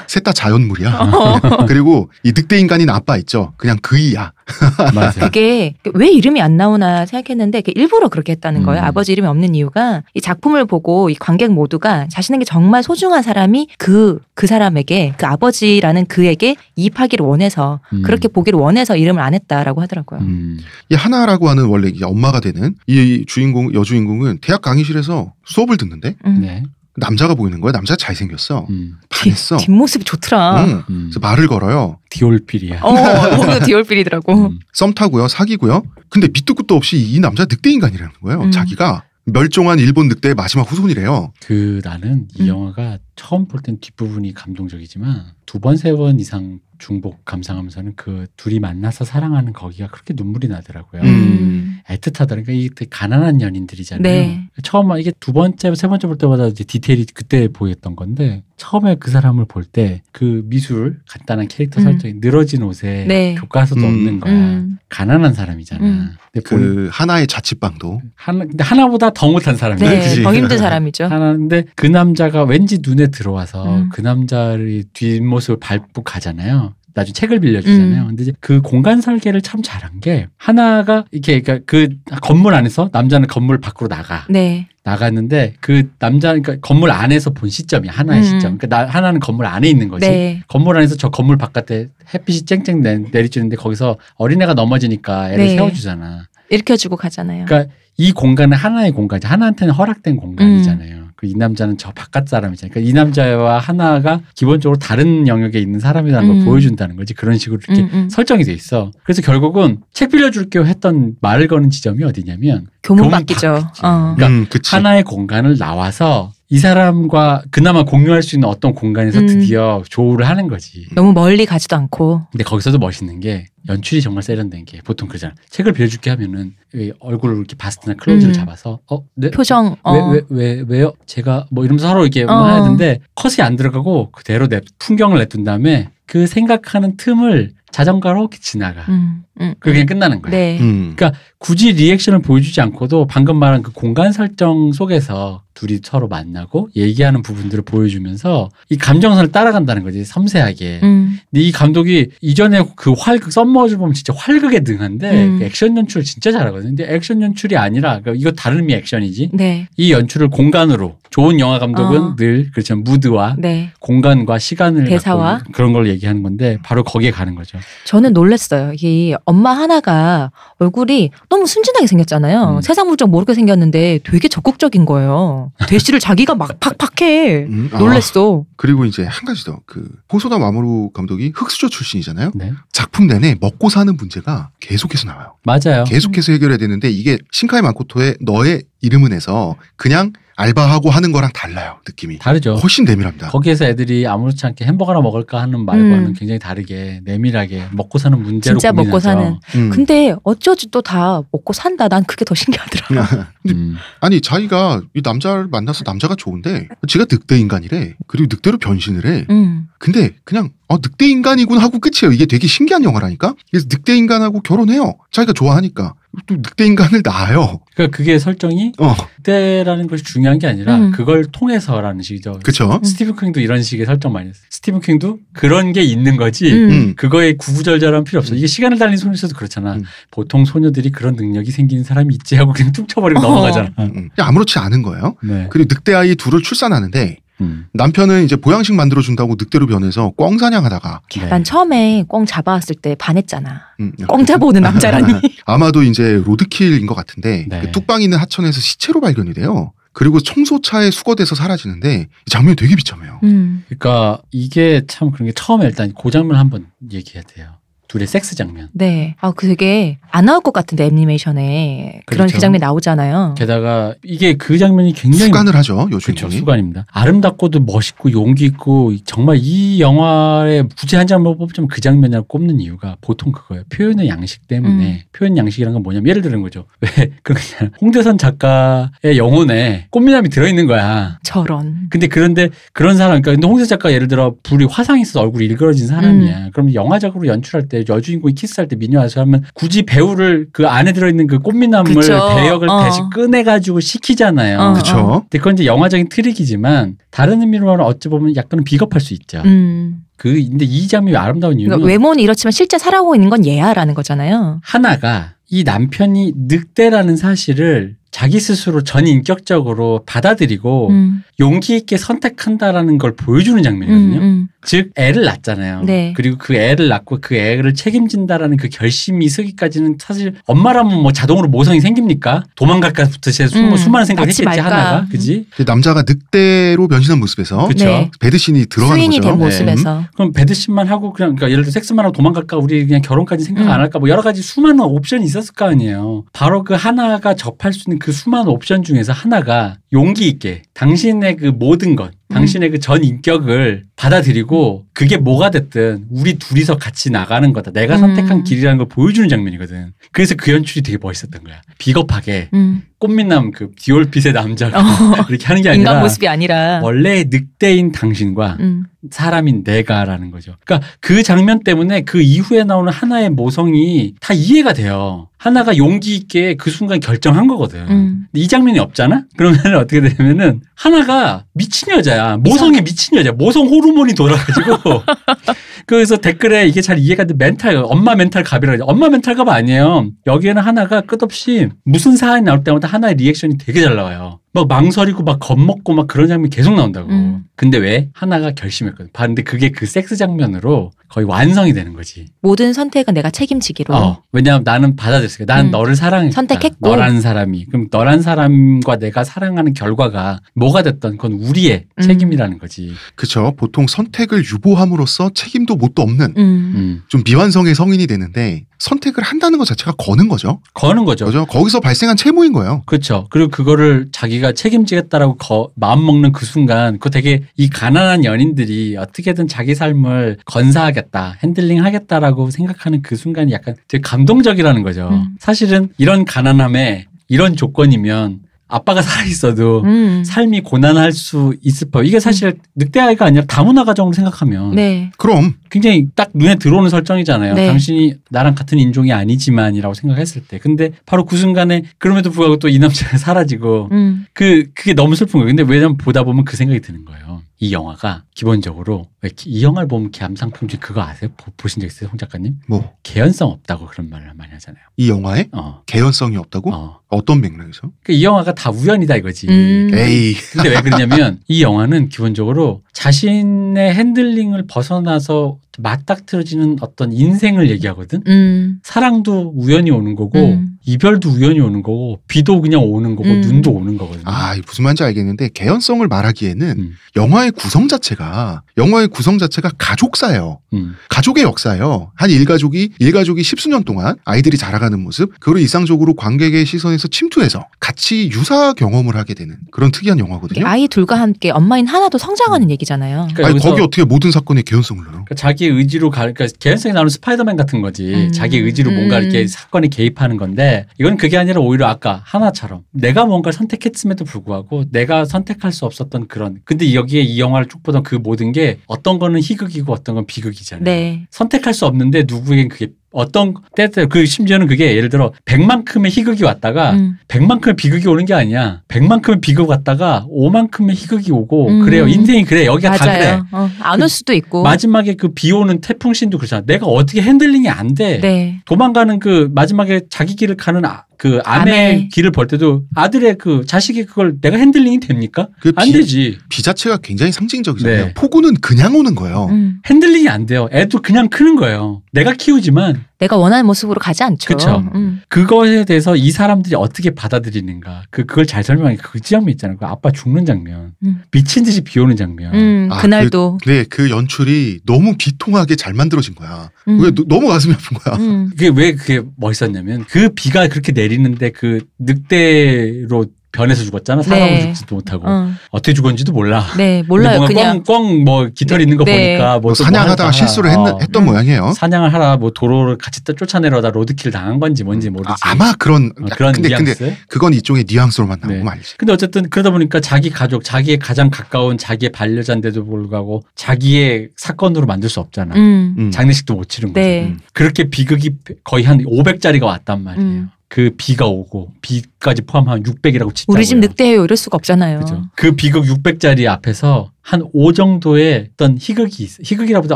셋 다 자연물이야. 어. [LAUGHS] 그리고 이 늑대 인간인 아빠 있죠. 그냥 그이야. [LAUGHS] 그게 왜 이름이 안 나오나 생각했는데 일부러 그렇게 했다는 거예요. 음. 아버지 이름이 없는 이유가 이 작품을 보고 이 관객 모두가 자신에게 정말 소중한 사람이 그그 그 사람에게 그 아버지라는 그에게 입하기를 원해서 음. 그렇게 보기를 원해서 이름을 안 했다라고 하더라고요. 음. 이 하나라고 하는 원래 엄마가 되는 이 주인공 여주인공은 대학 강의실에서 수업을 듣는데 음. 네. 남자가 보이는 거야. 남자 잘생겼어. 음. 반했어. 뒷모습이 좋더라. 응. 음. 그래서 말을 걸어요. 디올필이야. 어, 오늘 디올필이더라고. 음. 썸 타고요, 사귀고요. 근데 밑도 끝도 없이 이 남자 늑대 인간이라는 거예요. 음. 자기가 멸종한 일본 늑대의 마지막 후손이래요. 그 나는 이 음. 영화가 처음 볼 땐 뒷부분이 감동적이지만 두 번, 세 번 이상 중복 감상하면서는 그 둘이 만나서 사랑하는 거기가 그렇게 눈물이 나더라고요. 음. 애틋하다. 그니까 이게 가난한 연인들이잖아요. 네. 처음 이게 두 번째, 세 번째 볼 때마다 이제 디테일이 그때 보였던 건데 처음에 그 사람을 볼 때 그 미술 간단한 캐릭터 음. 설정이 늘어진 옷에 네. 교과서도 음. 없는 거야. 음. 가난한 사람이잖아. 음. 근데 그 하나의 자취방도 하나 근데 하나보다 더 못한 사람이야. 네, 더 힘든 사람이죠. [LAUGHS] 하나인데 그 남자가 왠지 눈에 들어와서 그 남자의 뒷모습을 밟고 가잖아요. 나중에 책을 빌려주잖아요. 음. 근데 이제 그 공간 설계를 참 잘한 게 하나가 이렇게 그러니까 그 건물 안에서 남자는 건물 밖으로 나가. 네. 나갔는데 그 남자 그러니까 건물 안에서 본 시점이 하나의 음. 시점. 그니까 나, 하나는 건물 안에 있는 거지. 네. 건물 안에서 저 건물 바깥에 햇빛이 쨍쨍 내리쬐는데 거기서 어린애가 넘어지니까 애를 네. 세워주잖아. 일으켜주고 가잖아요. 그니까이 공간은 하나의 공간이지 하나한테는 허락된 공간이잖아요. 음. 그이 남자는 저 바깥 사람이잖아요. 그러니까 이 남자와 하나가 기본적으로 다른 영역에 있는 사람이라는 걸 음. 보여준다는 거지. 그런 식으로 이렇게 음음. 음. 설정이 돼 있어. 그래서 결국은 책빌려줄게 했던 말을 거는 지점이 어디냐면 교문, 교문 밖이죠. 어. 그러니까 음, 하나의 공간을 나와서 이 사람과 그나마 공유할 수 있는 어떤 공간에서 음. 드디어 조우를 하는 거지. 너무 멀리 가지도 않고. 근데 거기서도 멋있는 게 연출이 정말 세련된 게 보통 그러잖아. 책을 빌려줄게 하면은 얼굴을 이렇게 바스트나 클로즈를 음. 잡아서 어 네, 표정 왜왜왜 어. 왜, 왜요 제가 뭐 이러면서 서로 이렇게 어. 해야 되는데 컷이 안 들어가고 그대로 내 풍경을 냈둔 다음에 그 생각하는 틈을 자전거로 지나가. 음, 음, 그게 음. 끝나는 거예요. 네. 음. 그러니까 굳이 리액션을 보여주지 않고도 방금 말한 그 공간 설정 속에서 둘이 서로 만나고 얘기하는 부분들을 보여주면서 이 감정선을 따라간다는 거지 섬세하게. 음. 근데 이 감독이 이전에 그 활극 그 썸머즈 보면 진짜 활극에 능한데 음. 그 액션 연출 진짜 잘하거든요. 근데 액션 연출이 아니라 그러니까 이거 다른 의미 액션이지. 네. 이 연출을 공간으로 좋은 영화 감독은 어. 늘 그렇죠 무드와 네. 공간과 시간을 대사와 그런 걸 얘기하는 건데 바로 거기에 가는 거죠. 저는 놀랐어요. 이 엄마 하나가 얼굴이 너무 순진하게 생겼잖아요. 음. 세상 물정 모르게 생겼는데 되게 적극적인 거예요. 대시를 자기가 막 팍팍해. 음? 아. 놀랬어. 아, 그리고 이제 한 가지 더그 호소다 마모루 감독 감독이 흑수저 출신이잖아요. 네. 작품 내내 먹고 사는 문제가 계속해서 나와요. 맞아요. 계속해서 해결해야 되는데 이게 신카이 마코토의 너의 이름은해서 그냥 알바하고 하는 거랑 달라요 느낌이 다르죠 훨씬 내밀합니다 거기에서 애들이 아무렇지 않게 햄버거나 먹을까 하는 말과는 음. 굉장히 다르게 내밀하게 먹고 사는 문제로 진짜 고민하죠. 먹고 사는 음. 근데 어쩌지 또 다 먹고 산다 난 그게 더 신기하더라 [LAUGHS] 음. 아니 자기가 이 남자를 만나서 남자가 좋은데 지가 늑대 인간이래 그리고 늑대로 변신을 해 음. 근데 그냥 어 늑대 인간이군 하고 끝이에요 이게 되게 신기한 영화라니까 그래서 늑대 인간하고 결혼해요 자기가 좋아하니까 또 늑대 인간을 낳아요. 그러니까 그게 설정이 어. 늑대라는 것이 중요한 게 아니라 음. 그걸 통해서라는 식이죠. 그렇죠. 스티븐 킹도 이런 식의 설정 많이 했어요. 스티븐 킹도 그런 게 있는 거지 음. 음. 그거에 구구절절한 필요 없어. 이게 시간을 달린 소녀에서도 그렇잖아. 음. 보통 소녀들이 그런 능력이 생기는 사람이 있지 하고 그냥 뚱쳐버리고 [LAUGHS] 어. 넘어가잖아. 음. 아무렇지 않은 거예요. 네. 그리고 늑대 아이 둘을 출산하는데 음. 남편은 이제 보양식 만들어 준다고 늑대로 변해서 꿩 사냥하다가 네. 난 처음에 꿩 잡아왔을 때 반했잖아. 음. 꿩 네. 잡아오는 남자라니. [LAUGHS] 아마도 이제 로드킬인 것 같은데 네. 그 뚝방 있는 하천에서 시체로 발견이 돼요. 그리고 청소차에 수거돼서 사라지는데 장면이 되게 비참해요. 음. 그러니까 이게 참 그런 게 처음에 일단 고 그 장면 한번 얘기해야 돼요. 둘의 섹스 장면. 네. 아, 그게 안 나올 것 같은데 애니메이션에 그렇죠. 그런 그 장면 이 나오잖아요. 게다가 이게 그 장면이 굉장히 수간을 하죠. 요즘 그렇죠. 수간입니다. 아름답고도 멋있고 용기 있고 정말 이 영화의 굳이 한 장면 뽑자면 그 장면을 꼽는 이유가 보통 그거예요. 표현의 양식 때문에 음. 표현 양식이란 건 뭐냐면 예를 들은 거죠. [LAUGHS] 왜 그 그냥 홍대선 작가의 영혼에 꽃미남이 들어있는 거야. 저런. 근데 그런데 그런 사람 그러니까 홍대선 작가 예를 들어 불이 화상 에서 얼굴이 일그러진 사람이야. 음. 그럼 영화적으로 연출할 때때 여주인공이 키스할 때 미녀 와서 하면 굳이 배우를 그 안에 들어있는 그 꽃미남을 그쵸. 배역을 어. 다시 꺼내가지고 시키잖아요. 어. 그렇죠. 근데 그건 이제 영화적인 트릭이지만 다른 의미로 말 하면 어찌 보면 약간 비겁할 수 있죠. 음. 그 근데 이 장면이 아름다운 이유는 그러니까 외모는 이렇지만 실제 살아오고 있는 건 얘야라는 거잖아요. 하나가 이 남편이 늑대라는 사실을 자기 스스로 전인격적으로 받아들이고 음. 용기 있게 선택한다라는 걸 보여주는 장면이거든요. 음, 음. 즉 애를 낳잖아요. 네. 그리고 그 애를 낳고 그 애를 책임진다라는 그 결심이 서기까지는 사실 엄마라면 뭐 자동으로 모성이 생깁니까? 도망갈까부터 제 음, 수많은 생각을 했겠지 하나가 음. 그지? 남자가 늑대로 변신한 모습에서 그쵸? 네. 배드신이 들어가는 거죠. 된 네. 모습에서 네. 그럼 배드신만 하고 그냥 그러니까 예를 들어 섹스만 하고 도망갈까 우리 그냥 결혼까지 생각 음. 안 할까 뭐 여러 가지 수많은 옵션이 있었을 거 아니에요. 바로 그 하나가 접할 수 있는 그 수많은 옵션 중에서 하나가 용기 있게 당신의 그 모든 것 당신의 그 전 인격을 받아들이고 그게 뭐가 됐든 우리 둘이서 같이 나가는 거다. 내가 음. 선택한 길이라는 걸 보여주는 장면이거든. 그래서 그 연출이 되게 멋있었던 거야. 비겁하게 음. 꽃미남 음. 그 디올핏의 남자가 어. [LAUGHS] 그렇게 하는 게 아니라 인간 모습이 아니라 원래 늑대인 당신과 음. 사람인 내가라는 거죠. 그러니까 그 장면 때문에 그 이후에 나오는 하나의 모성이 다 이해가 돼요. 하나가 용기 있게 그 순간 결정한 거거든. 음. 근데 이 장면이 없잖아? 그러면 [LAUGHS] 어떻게 되냐면은 하나가 미친 여자야. 모성에 미친 여자. 모성 호르몬이 돌아가지고 [LAUGHS] 그래서 댓글에 이게 잘 이해가 안 돼. 멘탈, 엄마 멘탈 갑이라. 엄마 멘탈 갑 아니에요. 여기에는 하나가 끝없이 무슨 사안이 나올 때마다 하나의 리액션이 되게 잘 나와요. 막 망설이고 막 겁먹고 막 그런 장면 계속 나온다고. 음. 근데 왜 하나가 결심했거든. 봤는데 그게 그 섹스 장면으로 거의 완성이 되는 거지. 모든 선택은 내가 책임지기로. 어, 왜냐하면 나는 받아들였어. 나는 음. 너를 사랑해 선택했고. 너란 사람이. 그럼 너란 사람과 내가 사랑하는 결과가 뭐가 됐던 건 우리의 음. 책임이라는 거지. 그쵸 보통 선택을 유보함으로써 책임도 못도 없는 음. 음. 좀 미완성의 성인이 되는데 선택을 한다는 것 자체가 거는 거죠. 거는 거죠. 그죠? 거기서 발생한 채무인 거예요. 그렇죠. 그리고 그거를 자기가 책임지겠다라고 거, 마음 먹는 그 순간 그 되게 이 가난한 연인들이 어떻게든 자기 삶을 건사하겠다, 핸들링하겠다라고 생각하는 그 순간이 약간 되게 감동적이라는 거죠. 음. 사실은 이런 가난함에 이런 조건이면 아빠가 살아있어도 음. 삶이 고난할 수 있을 법. 이게 사실 늑대아이가 아니라 다문화 가정으로 생각하면. 네. 그럼. 굉장히 딱 눈에 들어오는 설정이잖아요. 네. 당신이 나랑 같은 인종이 아니지만이라고 생각했을 때. 근데 바로 그 순간에 그럼에도 불구하고 또 이 남자가 사라지고. 음. 그, 그게 너무 슬픈 거예요. 근데 왜냐면 보다 보면 그 생각이 드는 거예요. 이 영화가 기본적으로 이 영화를 보면 감상품 중에 그거 아세요? 보, 신적 있어요, 홍 작가님? 뭐 개연성 없다고 그런 말을 많이 하잖아요. 이 영화에 어. 개연성이 없다고? 어. 떤 맥락에서? 그러니까 이 영화가 다 우연이다 이거지. 음. 에이. 근데 왜 그러냐면 이 영화는 기본적으로 자신의 핸들링을 벗어나서 맞닥뜨려지는 어떤 인생을 얘기하거든. 음. 사랑도 우연히 오는 거고. 음. 이별도 우연히 오는 거고 비도 그냥 오는 거고 음. 눈도 오는 거거든요. 아 무슨 말인지 알겠는데 개연성을 말하기에는 음. 영화의 구성 자체가 영화의 구성 자체가 가족사예요. 음. 가족의 역사예요. 한 일가족이 일가족이 십수년 동안 아이들이 자라가는 모습 그걸 이상적으로 관객의 시선에서 침투해서 같이 유사 경험을 하게 되는 그런 특이한 영화거든요. 아이 둘과 함께 엄마인 하나도 성장하는 음. 얘기잖아요. 그러니까 아니, 거기 어떻게 모든 사건의 개연성을 넣어요? 그러니까 자기 의지로 가, 그러니까 개연성이 나오는 스파이더맨 같은 거지. 음. 자기 의지로 뭔가 음. 이렇게 사건에 개입하는 건데 이건 그게 아니라 오히려 아까 하나처럼 내가 뭔가를 선택했음에도 불구하고 내가 선택할 수 없었던 그런 근데 여기에 이 영화를 쭉 보던 그 모든 게 어떤 거는 희극이고 어떤 건 비극이잖아요. 네. 선택할 수 없는데 누구에겐 그게 어떤 때 때 그 심지어는 그게 예를 들어 백만큼의 희극이 왔다가 음. 백만큼의 비극이 오는 게 아니야. 백만큼의 비극 왔다가 오만큼의 희극이 오고 음. 그래요. 인생이 그래. 여기가 맞아요. 다 그래. 어, 안올 그 수도 있고. 마지막에 그 비 오는 태풍신도 그렇잖아. 내가 어떻게 핸들링이 안 돼. 네. 도망가는 그 마지막에 자기 길을 가는 아, 그 아내, 아내 길을 볼 때도 아들의 그 자식이 그걸 내가 핸들링이 됩니까? 그안 되지. 비 자체가 굉장히 상징적이잖아요. 네. 폭우는 그냥 오는 거예요. 음. 핸들링이 안 돼요. 애도 그냥 크는 거예요. 내가 키우지만 내가 원하는 모습으로 가지 않죠. 그렇죠. 음. 그거에 대해서 이 사람들이 어떻게 받아들이는가. 그 그걸 잘설명하그 지점이 있잖아요. 그 아빠 죽는 장면, 음. 미친 듯이 비오는 장면. 음, 아, 그날도. 그, 네, 그 연출이 너무 비통하게 잘 만들어진 거야. 왜 음. 너무 가슴이 아픈 거야. 음. 그게 왜 그게 멋있었냐면 그 비가 그렇게 내리는데 그 늑대로 변해서 죽었잖아. 네. 사람으로 네. 죽지도 못하고 어. 떻게 죽었는지도 몰라. 네, 몰라요. 그냥 꽝뭐 깃털 네. 있는 거 네, 네. 보니까 뭐, 뭐, 뭐 사냥하다가 실수를 했, 어, 던 음. 모양이에요. 사냥을 하라 뭐 도로를 같이 쫓아내려다 로드킬 당한 건지 뭔지 음. 아, 모르지. 아, 마 그런 어, 그런 근데, 뉘앙스. 근데 그건 이쪽의 뉘앙스로만 나오거 네. 알지. 근데 어쨌든 그러다 보니까 자기 가족, 자기의 가장 가까운 자기의 반려자인데도 불구하고 자기의 사건으로 만들 수 없잖아. 음. 음. 장례식도 못 치른 거죠. 네. 음. 그렇게 비극이 거의 한 500짜리가 왔단 말이에요. 그 비가 오고 비까지 포함한 600이라고 치자 우리 집 늑대예요 이럴 수가 없잖아요. 그죠? 그 비극 600짜리 앞에서 한 5 정도의 어떤 희극이 있, 희극이라보다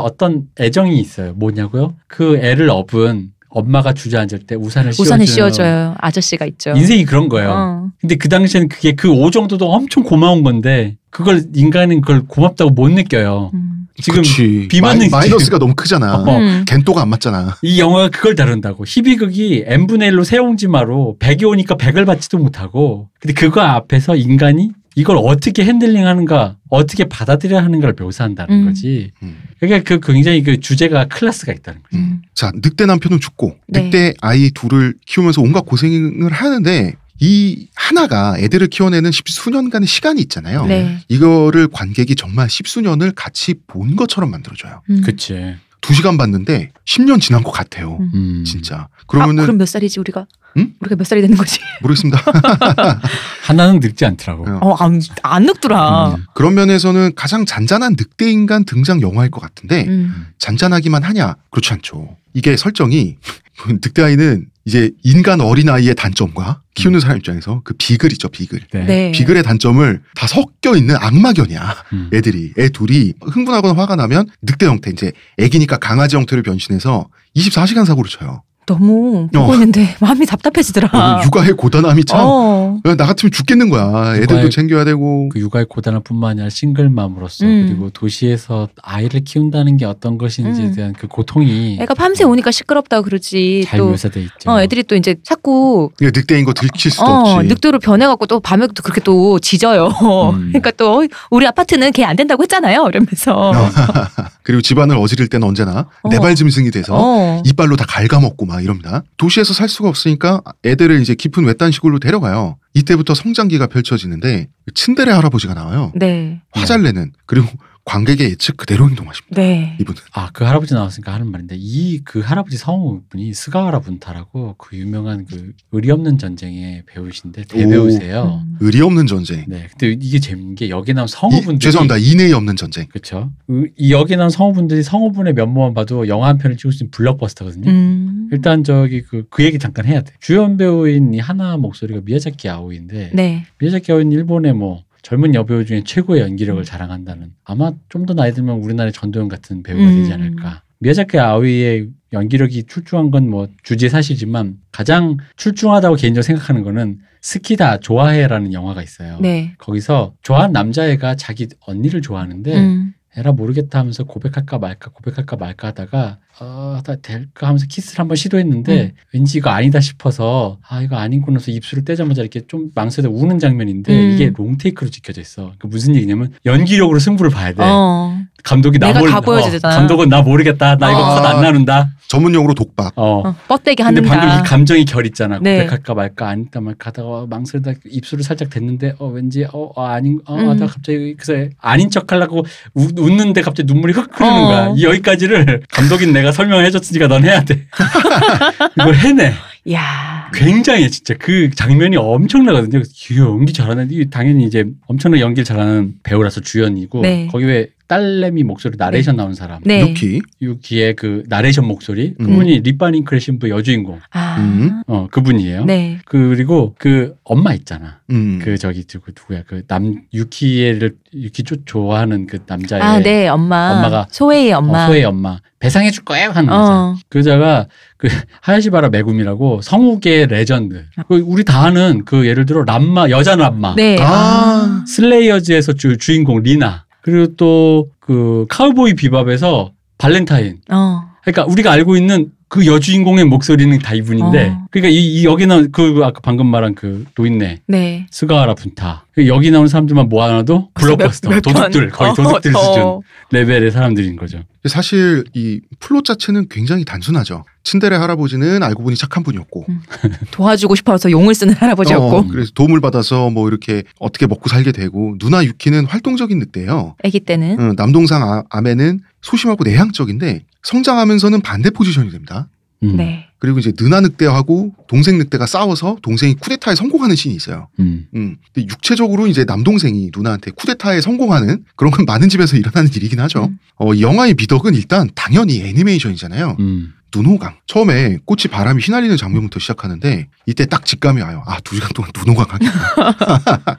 어떤 애정이 있어요. 뭐냐고요? 그 애를 업은 엄마가 주저앉을 때 우산을, 우산을 씌워줘요. 아저씨가 있죠. 인생이 그런 거예요. 어. 근데 그 당시에는 그게 그 5 정도도 엄청 고마운 건데 그걸 인간은 그걸 고맙다고 못 느껴요. 음. 지금 그치. 비만은 마이, 너스가 너무 크잖아. 어. 음. 겐또가 안 맞잖아. 이 영화가 그걸 다룬다고. 희비극이 n분의 1로 세옹지마로 100이 오니까 100을 받지도 못하고 근데 그거 앞에서 인간이 이걸 어떻게 핸들링 하는가, 어떻게 받아들여야 하는가를 묘사한다는 음. 거지. 그러니까 그 굉장히 그 주제가 클래스가 있다는 거지. 음. 자, 늑대 남편은 죽고, 네. 늑대 아이 둘을 키우면서 온갖 고생을 하는데, 이 하나가 애들을 키워내는 십수년간의 시간이 있잖아요. 네. 이거를 관객이 정말 십수년을 같이 본 것처럼 만들어줘요. 음. 그치. 두 시간 봤는데 10년 지난 것 같아요. 음. 음. 진짜. 그러면은 아, 그럼 몇 살이지 우리가? 음? 우리가 몇 살이 되는 거지? [LAUGHS] 모르겠습니다. [LAUGHS] 하나는 늙지 않더라고. 어. 어, 안, 안 늙더라. 음. 그런 면에서는 가장 잔잔한 늑대 인간 등장 영화일 것 같은데 음. 잔잔하기만 하냐? 그렇지 않죠. 이게 설정이 [LAUGHS] 그 늑대 아이는 이제 인간 어린 아이의 단점과 키우는 사람 입장에서 그 비글 있죠 네. 비글 네. 비글의 단점을 다 섞여 있는 악마견이야 음. 애들이 애 둘이 흥분하거나 화가 나면 늑대 형태 이제 애기니까 강아지 형태를 변신해서 24시간 사고를 쳐요 너무 보고 어. 있는데 [LAUGHS] 마음이 답답해지더라. 어, 그 육아의 고단함이 참. 어. 나 같으면 죽겠는 거야. 애들도 육아의, 챙겨야 되고. 그 육아의 고단함뿐만 아니라 싱글맘으로서 음. 그리고 도시에서 아이를 키운다는 게 어떤 것인지에 음. 대한 그 고통이. 애가 밤새 오니까 시끄럽다 고 그러지. 잘 또, 묘사돼 있죠. 어, 애들이 또 이제 자꾸. 그러니까 늑대인 거 들킬 수도 어, 없지. 늑대로 변해갖고 또 밤에 또 그렇게 또 짖어요. 음. [LAUGHS] 그러니까 또 우리 아파트는 걔 안 된다고 했잖아요. 이러면서. [LAUGHS] 그리고 집안을 어지릴 때는 언제나 어. 내발짐승이 돼서 어. 이빨로 다 갉아먹고 막 이럽니다. 도시에서 살 수가 없으니까 애들을 이제 깊은 외딴 시골로 데려가요. 이때부터 성장기가 펼쳐지는데 친데레 할아버지가 나와요. 네. 화잘 내는 그리고 관객의 예측 그대로 행동하십니다. 네. 이분은. 아, 그 할아버지 나왔으니까 하는 말인데 이 그 할아버지 성우분이 스가와라 분타라고 그 유명한 그 의리 없는 전쟁의 배우신데 대배우세요. 오, 의리 없는 전쟁. 네. 근데 이게 재밌는 게 여기 나온 성우분들 죄송합니다. 이내의 없는 전쟁. 그렇이 여기 나온 성우분들이 성우분의 면모만 봐도 영화 한 편을 찍을 수 있는 블록버스터거든요. 음. 일단 저기 그그 그 얘기 잠깐 해야 돼. 주연 배우인 이 하나 목소리가 미야자키 아오이인데 네. 미야자키 아오이는 일본의 뭐 젊은 여배우 중에 최고의 연기력을 음. 자랑한다는 아마 좀 더 나이 들면 우리나라의 전도연 같은 배우가 음. 되지 않을까. 미야자키 아오이의 연기력이 출중한 건 뭐 주제 사실이지만 가장 출중하다고 개인적으로 생각하는 거는 스키다 좋아해라는 영화가 있어요. 네. 거기서 좋아하는 남자애가 자기 언니를 좋아하는데 음. 에라 모르겠다 하면서 고백할까 말까 고백할까 말까 하다가 아, 나 될까 하면서 키스를 한번 시도했는데 음. 왠지 이거 아니다 싶어서 아 이거 아닌구나 해서 입술을 떼자마자 이렇게 좀 망설여 우는 장면인데 음. 이게 롱테이크로 지켜져 있어. 그러니까 무슨 얘기냐면 연기력으로 승부를 봐야 돼. 어. 감독이 나 모르, 어, 감독은 나 모르겠다. 나 이거 어. 컷안 나눈다. 전문용어로 독박. 어. 어 뻗대기 하는데 방금 이 감정이 결 있잖아. 네. 고백할까 말까 아니다 말까 하다가 어, 망설이다 입술을 살짝 댔는데 어 왠지 어, 어 아닌 어 아, 음. 하 갑자기 그래 아닌 척 하려고 웃는데 갑자기 눈물이 흑 흐르는 어. 거야. 여기까지를 감독인 내가 내가 설명을 해줬으니까 넌 해야 돼. [LAUGHS] 이걸 해내. 야. 굉장히 진짜 그 장면이 엄청나거든요. 귀여운 그 연기 잘하는 당연히 이제 엄청나게 연기를 잘하는 배우라서 주연이고 네. 거기 왜 딸내미 목소리 나레이션 네. 나온 사람 네. 유키 유키의 그 나레이션 목소리 음. 그분이 립바링클 신부 여주인공 아. 음. 어 그분이에요. 네. 그리고 그 엄마 있잖아. 음. 그 저기 그 누구야 그 남 유키를 유키 조, 좋아하는 그 남자의 아, 네, 엄마 엄마가 소혜의 어, 엄마 어, 소혜의 엄마 배상해 줄 거예요 하는 어. 여자. 그 여자가 그 하야시바라 매구미라고 성우계 레전드. 그 우리 다 아는 그 예를 들어 람마 여자 람마 네. 아. 슬레이어즈에서 주, 주인공 리나 그리고 또그 카우보이 비밥에서 발렌타인. 어. 그러니까 우리가 알고 있는 그 여주인공의 목소리는 다 이분인데 어. 그러니까 이, 이 여기 나온 그, 그 아까 방금 말한 그 노인네, 네. 스가하라 분타 그러니까 여기 나온 사람들만 모아놔도 블록버스터 몇, 몇 도둑들 거의 어, 도둑들 어, 수준 레벨의 사람들인 거죠. 사실 이 플롯 자체는 굉장히 단순하죠. 친데레 할아버지는 알고 보니 착한 분이었고 음. 도와주고 싶어서 용을 쓰는 할아버지였고 어, 그래서 도움을 받아서 뭐 이렇게 어떻게 먹고 살게 되고 누나 유키는 활동적인 늑대예요. 아기 때는 응, 남동상 아, 아메는 소심하고 내향적인데 성장하면서는 반대 포지션이 됩니다. 음. 네. 그리고 이제 느나 늑대하고 동생 늑대가 싸워서 동생이 쿠데타에 성공하는 신이 있어요. 음. 음. 근데 육체적으로 이제 남동생이 누나한테 쿠데타에 성공하는 그런 건 많은 집에서 [LAUGHS] 일어나는 일이긴 하죠. 음. 어, 영화의 미덕은 일단 당연히 애니메이션이잖아요. 음. 눈호강. 처음에 꽃이 바람이 휘날리는 장면부터 시작하는데 이때 딱 직감이 와요. 아, 두 시간 동안 눈호강 하겠다.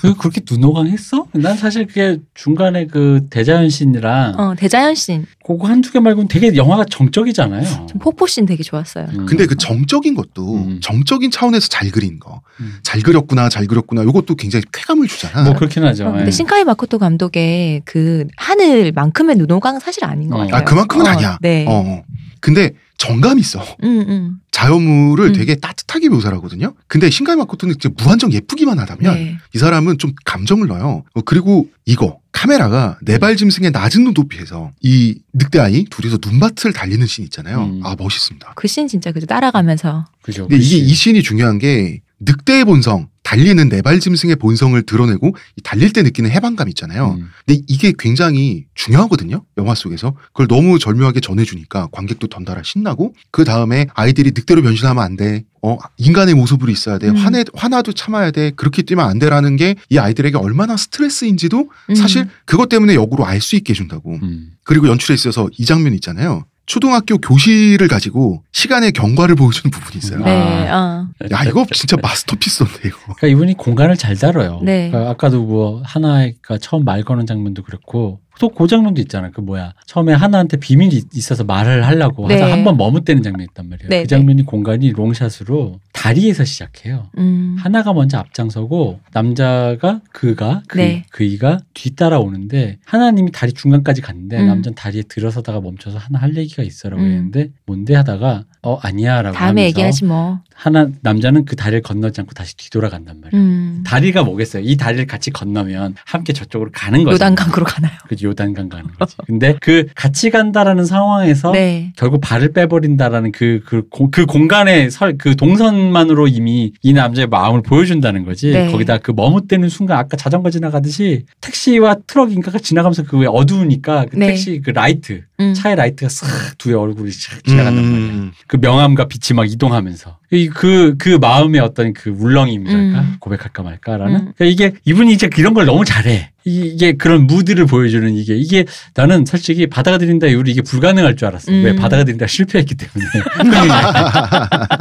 그 그렇게 눈호강 했어? 난 사실 그게 중간에 그 대자연 씬이랑 어, 대자연 씬. 그거 한두 개 말고는 되게 영화가 정적이잖아요. 좀 폭포 씬 되게 좋았어요. 음. 근데 그 정적인 것도 음. 정적인 차원에서 잘 그린 거. 음. 잘 그렸구나, 잘 그렸구나. 이것도 굉장히 쾌감을 주잖아. 뭐 그렇긴 하죠. 어, 근데 예. 신카이 마코토 감독의 그 하늘만큼의 눈호강은 사실 아닌 것 어. 같아요. 아, 그만큼은 어, 아니야. 네. 어. 어. 근데 정감이 있어. 음, 음. 자연물을 음. 되게 따뜻하게 묘사를 하거든요. 근데 신가이 마코토는 무한정 예쁘기만 하다면 네. 이 사람은 좀 감정을 넣어요. 어, 그리고 이거 카메라가 네발 짐승의 낮은 눈 높이에서 이 늑대 아이 둘이서 눈밭을 달리는 씬 있잖아요. 음. 아 멋있습니다. 그 씬 진짜 그 따라가면서. 그죠. 근데 그 이게 씬. 이 씬이 중요한 게 늑대의 본성, 달리는 네발짐승의 본성을 드러내고 달릴 때 느끼는 해방감 있잖아요. 음. 근데 이게 굉장히 중요하거든요. 영화 속에서 그걸 너무 절묘하게 전해주니까 관객도 덩달아 신나고 그 다음에 아이들이 늑대로 변신하면 안 돼. 어 인간의 모습으로 있어야 돼. 음. 화내 화나도 참아야 돼. 그렇게 뛰면 안 돼라는 게 이 아이들에게 얼마나 스트레스인지도 음. 사실 그것 때문에 역으로 알 수 있게 해준다고. 음. 그리고 연출에 있어서 이 장면 있잖아요. 초등학교 교실을 가지고 시간의 경과를 보여주는 부분이 있어요. 네. 아. 어. 야 이거 진짜 마스터피스인데요. 그러니까 이분이 공간을 잘 다뤄요. 네. 그러니까 아까도 뭐 하나가 처음 말 거는 장면도 그렇고 또 그 장면도 있잖아. 그 뭐야 처음에 하나한테 비밀이 있어서 말을 하려고 네. 한번 머뭇대는 장면이 있단 말이에요. 네, 그 네. 장면이 공간이 롱샷으로 다리에서 시작해요. 음. 하나가 먼저 앞장서고 남자가 그가 그, 네. 그이가 뒤따라 오는데 하나님이 다리 중간까지 갔는데 음. 남자는 다리에 들어서다가 멈춰서 하나 할 얘기가 있어라고 음. 했는데 뭔데 하다가 어 아니야라고 다음에 얘기하지 뭐 하나 남자는 그 다리를 건너지 않고 다시 뒤돌아간단 말이에요. 음. 다리가 뭐겠어요? 이 다리를 같이 건너면 함께 저쪽으로 가는 거죠. 요단강으로 가나요? 그 요단강 가는 거지. 근데 그 같이 간다라는 상황에서 네. 결국 발을 빼버린다라는 그그 그, 그, 그 공간에 설 그 동선 것만으로 이미 이 남자의 마음을 보여준다는 거지. 네. 거기다 그 머뭇대는 순간 아까 자전거 지나가듯이 택시와 트럭인가가 지나가면서 그 어두우니까 그 네. 택시 그 라이트 음. 차의 라이트가 싹 두의 얼굴이 지나간단 음. 말이야. 그 명암과 빛이 막 이동하면서 그그 그 마음의 어떤 그 울렁임이랄까 음. 고백할까 말까라는 음. 그러니까 이게 이분이 이제 이런 걸 너무 잘해. 이게 그런 무드를 보여주는 이게 이게 나는 솔직히 바다가 드린다 이후로 이게 불가능할 줄 알았어. 음. 왜 바다가 드린다 실패했기 때문에. [LAUGHS]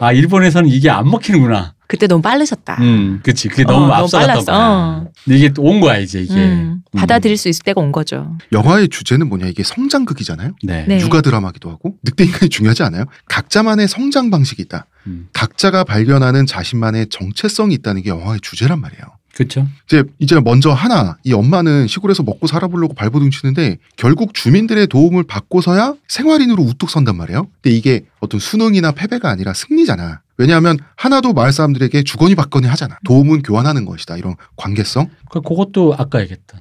아 일본에서는 이게 안 먹히는구나. 그때 너무 빠르셨다. 음, 그렇지. 그게 너무 어, 앞서갔다고. 어. 이게 온 거야 이제 이게 음, 음, 받아들일 수 있을 때가 온 거죠. 영화의 주제는 뭐냐 이게 성장극이잖아요. 네. 네. 육아 드라마기도 하고 늑대 인간이 중요하지 않아요. 각자만의 성장 방식이 있다. 음. 각자가 발견하는 자신만의 정체성이 있다는 게 영화의 주제란 말이에요. 그렇죠. 이제 이제 먼저 하나 이 엄마는 시골에서 먹고 살아보려고 발버둥 치는데 결국 주민들의 도움을 받고서야 생활인으로 우뚝 선단 말이에요. 근데 이게 어떤 수능이나 패배가 아니라 승리잖아. 왜냐하면 하나도 마을 사람들에게 주거니 받거니 하잖아. 도움은 교환하는 것이다. 이런 관계성. 그 그것도 아까 얘기했던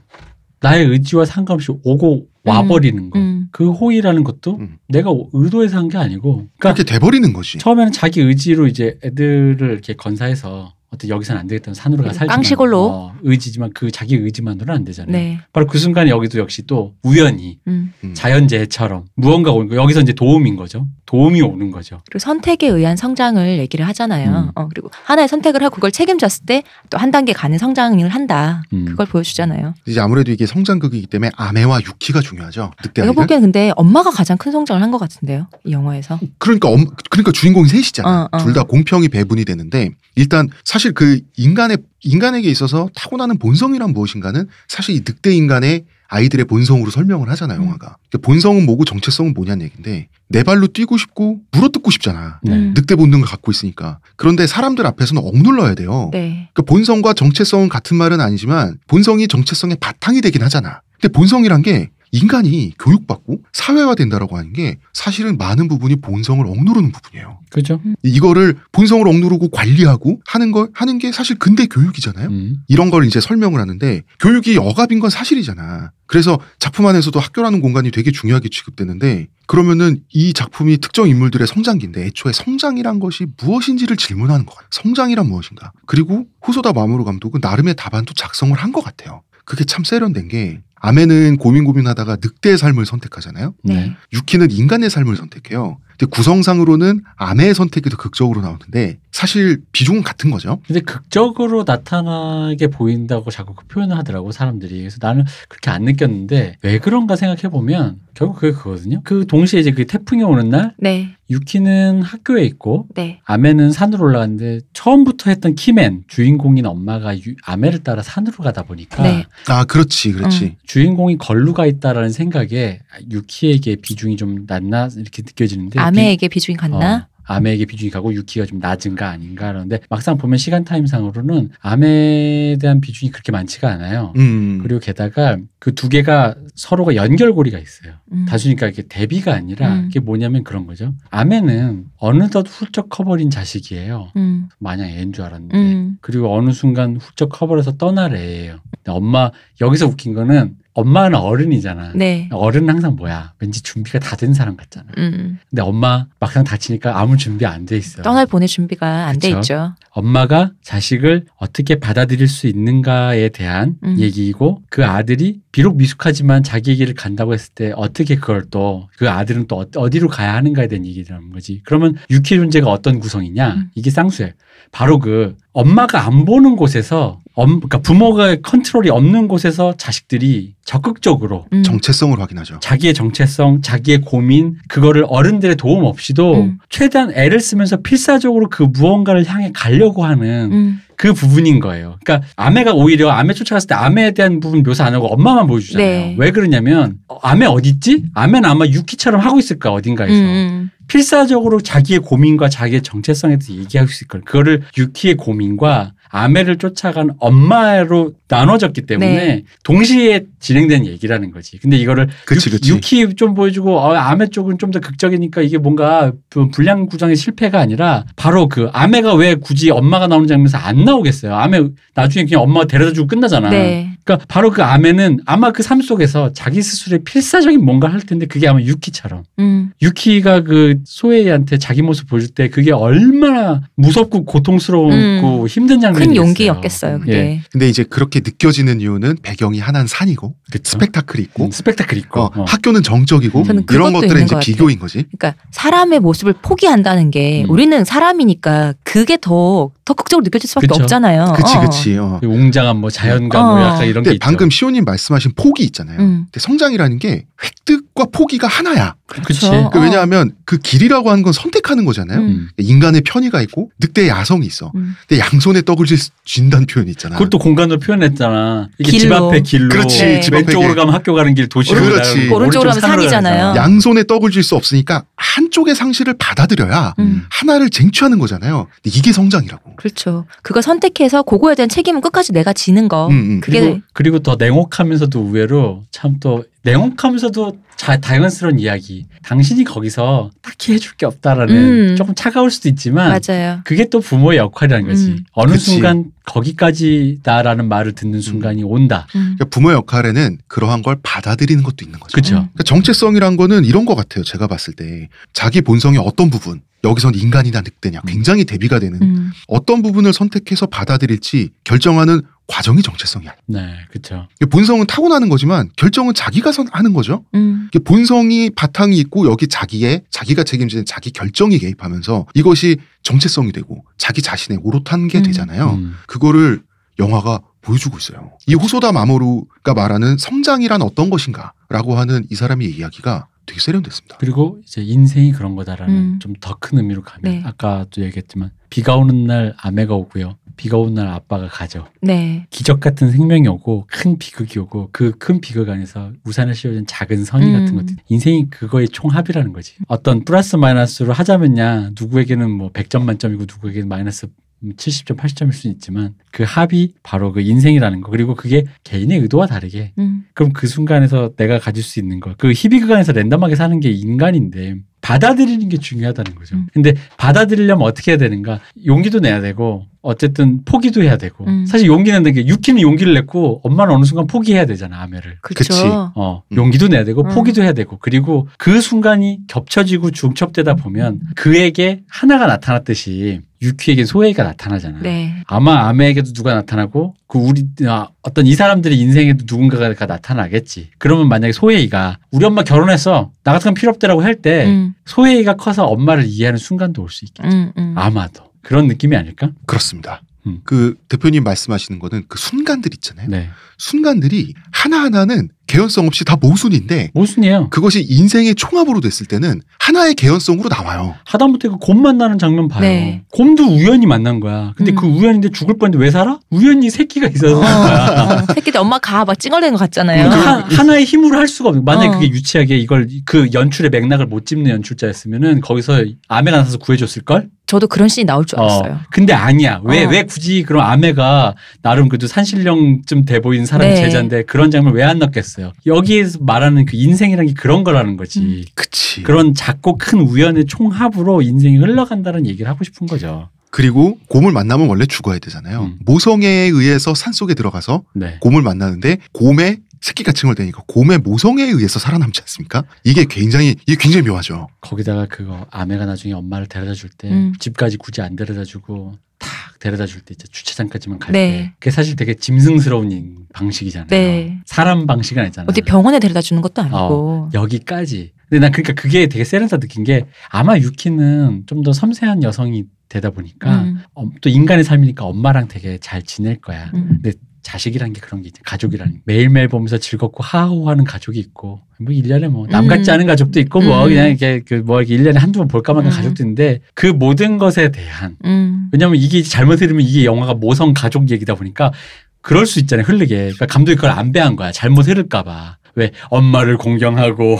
나의 의지와 상관없이 오고 와버리는 음, 거. 음. 그 호의라는 것도 음. 내가 의도해서 한 게 아니고. 그러니까 그렇게 돼버리는 거지. 처음에는 자기 의지로 이제 애들을 이렇게 건사해서 어떤 여기선안 되겠다는 산으로 가 그 살지만 깡시골로 어, 의지지만 그 자기 의지만으로는 안 되잖아요. 네. 바로 그 순간 여기도 역시 또 우연히 음. 음. 자연재해처럼 무언가 온 거. 여기서 이제 도움인 거죠. 도움이 오는 거죠. 그리고 선택에 의한 성장을 얘기를 하잖아요. 음. 어, 그리고 하나의 선택을 하고 그걸 책임졌을 때 또 한 단계 가는 성장을 한다. 음. 그걸 보여주잖아요. 이제 아무래도 이게 성장극이기 때문에 아메와 유키가 중요하죠. 늑대 내가 보기엔 근데 엄마가 가장 큰 성장을 한 것 같은데요. 이 영화에서. 음, 그러니까 엄, 그러니까 주인공이 셋이잖아요. 어, 어. 둘다 공평히 배분이 되는데 일단 사실 그 인간의 인간에게 있어서 타고나는 본성이란 무엇인가는 사실 이 늑대 인간의 아이들의 본성으로 설명을 하잖아요, 음. 영화가. 그러니까 본성은 뭐고 정체성은 뭐냐는 얘기인데 내 발로 뛰고 싶고 물어뜯고 싶잖아. 네. 음. 늑대 본능을 갖고 있으니까. 그런데 사람들 앞에서는 억눌러야 돼요. 네. 그러니까 본성과 정체성은 같은 말은 아니지만 본성이 정체성의 바탕이 되긴 하잖아. 근데 본성이란 게 인간이 교육받고 사회화된다라고 하는 게 사실은 많은 부분이 본성을 억누르는 부분이에요. 그죠 이거를 본성을 억누르고 관리하고 하는 걸 하는 게 사실 근대 교육이잖아요. 음. 이런 걸 이제 설명을 하는데 교육이 억압인 건 사실이잖아. 그래서 작품 안에서도 학교라는 공간이 되게 중요하게 취급되는데 그러면은 이 작품이 특정 인물들의 성장기인데 애초에 성장이란 것이 무엇인지를 질문하는 것 같아요. 성장이란 무엇인가? 그리고 후소다 마모루 감독은 나름의 답안도 작성을 한 것 같아요. 그게 참 세련된 게 아멘은 고민 고민하다가 늑대의 삶을 선택하잖아요. 네. 유키는 네. 인간의 삶을 선택해요. 근데 구성상으로는 아내의 선택이 더 극적으로 나오는데 사실 비중은 같은 거죠. 근데 극적으로 나타나게 보인다고 자꾸 그 표현을 하더라고 사람들이. 그래서 나는 그렇게 안 느꼈는데 왜 그런가 생각해 보면 결국 그게 그거든요. 그 동시에 이제 그 태풍이 오는 날, 네. 유키는 학교에 있고, 네. 아메는 산으로 올라갔는데 처음부터 했던 키맨 주인공인 엄마가 유, 아메를 따라 산으로 가다 보니까, 네. 아 그렇지, 그렇지. 음, 주인공이 걸루가 있다라는 생각에 유키에게 비중이 좀 낮나 이렇게 느껴지는데 아메에게 비, 중이 갔나? 어, 아메에게 비중이 가고 유키가 좀 낮은가 아닌가 그런데 막상 보면 시간 타임상으로는 아메에 대한 비중이 그렇게 많지가 않아요. 음. 그리고 게다가 그 두 개가 서로가 연결고리가 있어요. 음. 단순니까 이게 대비가 아니라 음. 이게 뭐냐면 그런 거죠. 아메는 어느덧 훌쩍 커버린 자식이에요. 음. 마냥 애인 줄 알았는데 음. 그리고 어느 순간 훌쩍 커버려서 떠나래예요 엄마 여기서 웃긴 거는 엄마는 어른이잖아. 네. 어른은 항상 뭐야? 왠지 준비가 다 된 사람 같잖아. 음. 근데 엄마 막상 다치니까 아무 준비 안 돼 있어. 떠날 보낼 준비가 안 돼 있죠. 엄마가 자식을 어떻게 받아들일 수 있는가에 대한 음. 얘기이고 그 아들이 비록 미숙하지만 자기 얘기를 간다고 했을 때 어떻게 그걸 또 그 아들은 또 어디로 가야 하는가에 대한 얘기라는 거지. 그러면 육해 존재가 어떤 구성이냐? 음. 이게 쌍수예요. 바로 그 엄마가 안 보는 곳에서 엄, 그러니까 부모가 컨트롤이 없는 곳에서 자식들이 적극적으로 음. 정체성을 확인하죠. 자기의 정체성, 자기의 고민 그거를 어른들의 도움 없이도 음. 최대한 애를 쓰면서 필사적으로 그 무언가를 향해 가려고 하는 음. 그 부분인 거예요. 그러니까 아메가 오히려 아메 쫓아갔을 때 아메에 대한 부분 묘사 안 하고 엄마만 보여주잖아요. 네. 왜 그러냐면 아메 어디 있지? 아메는 아마 유키처럼 하고 있을까 어딘가에서. 음, 음. 필사적으로 자기의 고민과 자기의 정체성에 대해서 얘기할 수 있을 걸. 그거를 유키의 고민과 아메를 쫓아간 엄마로 나눠졌기 때문에 네. 동시에 진행된 얘기라는 거지. 근데 이거를 그치, 유, 그치. 유키 좀 보여주고 어, 아메 쪽은 좀 더 극적이니까 이게 뭔가 불량 구장의 실패가 아니라 바로 그 아메가 왜 굳이 엄마가 나오는 장면에서 안 나오겠어요. 아메 나중에 그냥 엄마가 데려다주고 끝나잖아. 네. 그러니까 바로 그 아메는 아마 그 삶 속에서 자기 스스로의 필사적인 뭔가 할 텐데 그게 아마 유키처럼 음. 유키가 그소혜이한테 자기 모습 보여줄 때 그게 얼마나 무섭고 고통스러운고 음. 힘든 장큰 용기였겠어요. 그게. 예. 근데 이제 그렇게 느껴지는 이유는 배경이 하나는 산이고 그쵸? 스펙타클이 있고 음, 스펙타클 있고 어, 어. 학교는 정적이고 저는 이런 것들은 이제 비교인 거지. 그러니까 사람의 모습을 포기한다는 게 음. 우리는 사람이니까 그게 더, 더 극적으로 느껴질 수밖에 그쵸? 없잖아요. 그치 어. 그치. 어. 그 웅장한 뭐 자연과 뭐 어. 약간 이런 게 근데 있죠. 방금 시오님 말씀하신 포기 있잖아요. 음. 근데 성장이라는 게 획득과 포기가 하나야. 그렇지. 그러니까 어. 그 왜냐하면 그 길이라고 하는 건 선택하는 거잖아요. 음. 그러니까 인간의 편의가 있고 늑대의 야성이 있어. 음. 근데 양손에 떡을 진다는 표현이 있잖아. 그것도 공간으로 표현했잖아. 이게 길로. 집 앞에 길로. 그렇지. 네. 집 앞에 왼쪽으로 길. 가면 학교 가는 길 도시로. 그렇지. 오른쪽으로 가면 산이잖아요. 양손에 떡을 쥘수 없으니까 한쪽의 상실을 받아들여야 음. 하나를 쟁취하는 거잖아요. 이게 성장이라고. 그렇죠. 그거 선택해서 그거에 대한 책임은 끝까지 내가 지는 거. 음, 음. 그게 그리고, 그리고 더 냉혹하면서도 의외로참또 냉혹하면서도 자, 자연스러운 이야기. 당신이 거기서 딱히 해줄 게 없다라는 음. 조금 차가울 수도 있지만 맞아요. 그게 또 부모의 역할이라는 거지. 음. 어느 그치. 순간 거기까지다라는 말을 듣는 음. 순간이 온다. 음. 그러니까 부모 역할에는 그러한 걸 받아들이는 것도 있는 거죠. 그렇죠. 그러니까 정체성이란 거는 이런 것 같아요. 제가 봤을 때 자기 본성의 어떤 부분 여기선 인간이나 늑대냐 음. 굉장히 대비가 되는 음. 어떤 부분을 선택해서 받아들일지 결정하는 과정이 정체성이 야 네, 그렇죠. 본성은 타고나는 거지만 결정은 자기가 하는 거죠. 음. 본성이 바탕이 있고 여기 자기의 자기가 책임지는 자기 결정이 개입하면서 이것이 정체성이 되고 자기 자신의 오롯한 게 음. 되잖아요. 음. 그거를 영화가 보여주고 있어요. 이 호소다 마모루가 말하는 성장이란 어떤 것인가라고 하는 이 사람의 이야기가 되게 세련됐습니다. 그리고 이제 인생이 그런 거다라는 음. 좀더 큰 의미로 가면 네. 아까도 얘기했지만 비가 오는 날 아메가 오고요. 비가 오는 날 아빠가 가죠. 네. 기적 같은 생명이 오고 큰 비극이 오고 그 큰 비극 안에서 우산을 씌워준 작은 선이 음. 같은 것들 인생이 그거의 총합이라는 거지. 어떤 플러스 마이너스로 하자면야 누구에게는 뭐 100점 만점이고 누구에게는 마이너스 70점, 80점일 수 있지만 그 합이 바로 그 인생이라는 거. 그리고 그게 개인의 의도와 다르게 음. 그럼 그 순간에서 내가 가질 수 있는 거. 그 희비 구간에서 랜덤하게 사는 게 인간인데 받아들이는 게 중요하다는 거죠. 음. 근데 받아들이려면 어떻게 해야 되는가? 용기도 내야 되고 어쨌든 포기도 해야 되고 음. 사실 용기는 게 유키는 용기를 냈고 엄마는 어느 순간 포기해야 되잖아 아메를. 그치. 어 음. 용기도 내야 되고 음. 포기도 해야 되고 그리고 그 순간이 겹쳐지고 중첩되다 보면 그에게 하나가 나타났듯이 유키에게 소외가 나타나잖아요. 네. 아마 아메에게도 누가 나타나고 그 우리 아, 어떤 이 사람들의 인생에도 누군가가 나타나겠지. 그러면 만약에 소혜이가 우리 엄마 결혼해서 나 같은 건 필요 없더라고 할때 음. 소혜이가 커서 엄마를 이해하는 순간도 올 수 있겠지. 음, 음. 아마도 그런 느낌이 아닐까? 그렇습니다. 음. 그 대표님 말씀하시는 거는 그 순간들 있잖아요. 네. 순간들이 하나하나는 개연성 없이 다 모순인데 모순이에요. 그것이 인생의 총합으로 됐을 때는 하나의 개연성으로 나와요. 하다못해 그 곰 만나는 장면 봐요. 네. 곰도 우연히 만난 거야. 근데 그 음. 그 우연인데 죽을 뻔했는데 왜 살아? 우연히 새끼가 있어서 어. 새끼들 엄마 가막 찡얼대는 것 같잖아요. 그 하, 그러니까. 나의 힘으로 할 수가 없는. 만약에 어. 그게 유치하게 이걸 그 연출의 맥락을 못 짚는 연출자였으면은 거기서 아메나서 구해줬을 걸. 저도 그런 씬이 나올 줄 어, 알았어요. 어, 근데 네. 아니야. 왜, 어. 왜 굳이 그런 아메가 나름 그래도 산신령쯤 돼 보인 사람 네. 제자인데 그런 장면 왜안 넣겠어요? 여기에서 말하는 그 인생이란 게 그런 거라는 거지. 음. 그치. 그런 작고 큰 우연의 총합으로 인생이 흘러간다는 얘기를 하고 싶은 거죠. 그리고 곰을 만나면 원래 죽어야 되잖아요. 음. 모성에 의해서 산 속에 들어가서 네. 곰을 만나는데 곰의 새끼가 칭얼되니까 곰의 모성에 의해서 살아남지 않습니까? 이게 아. 굉장히 이게 굉장히 묘하죠. 거기다가 그거 아메가 나중에 엄마를 데려다 줄때 음. 집까지 굳이 안 데려다 주고 탁 데려다 줄때 이제 주차장까지만 갈 네. 때. 그게 사실 되게 짐승스러운 방식이잖아요. 네. 사람 방식은 아니잖아요. 어디 병원에 데려다 주는 것도 어, 아니고. 어, 여기까지. 근데 난 그러니까 그게 되게 세련다 느낀 게 아마 유키는 좀 더 섬세한 여성이 되다 보니까 음. 어, 또 인간의 삶이니까 엄마랑 되게 잘 지낼 거야. 음. 근데 자식이라는 게 그런 게 있죠. 가족이라는 매일매일 보면서 즐겁고 하호하는 가족이 있고 뭐 1년에 뭐 남 같지 음. 않은 가족도 있고 뭐 음. 뭐 그냥 이렇게 그 뭐 이렇게 1년에 한두 번 볼까 말까 음. 가족도 있는데 그 모든 것에 대한 음. 왜냐면 이게 잘못 들으면 이게 영화가 모성 가족 얘기다 보니까 그럴 수 있잖아요. 흐르게. 그러니까 감독이 그걸 안 배한 거야. 잘못 흐를까 봐. 왜 엄마를 공경하고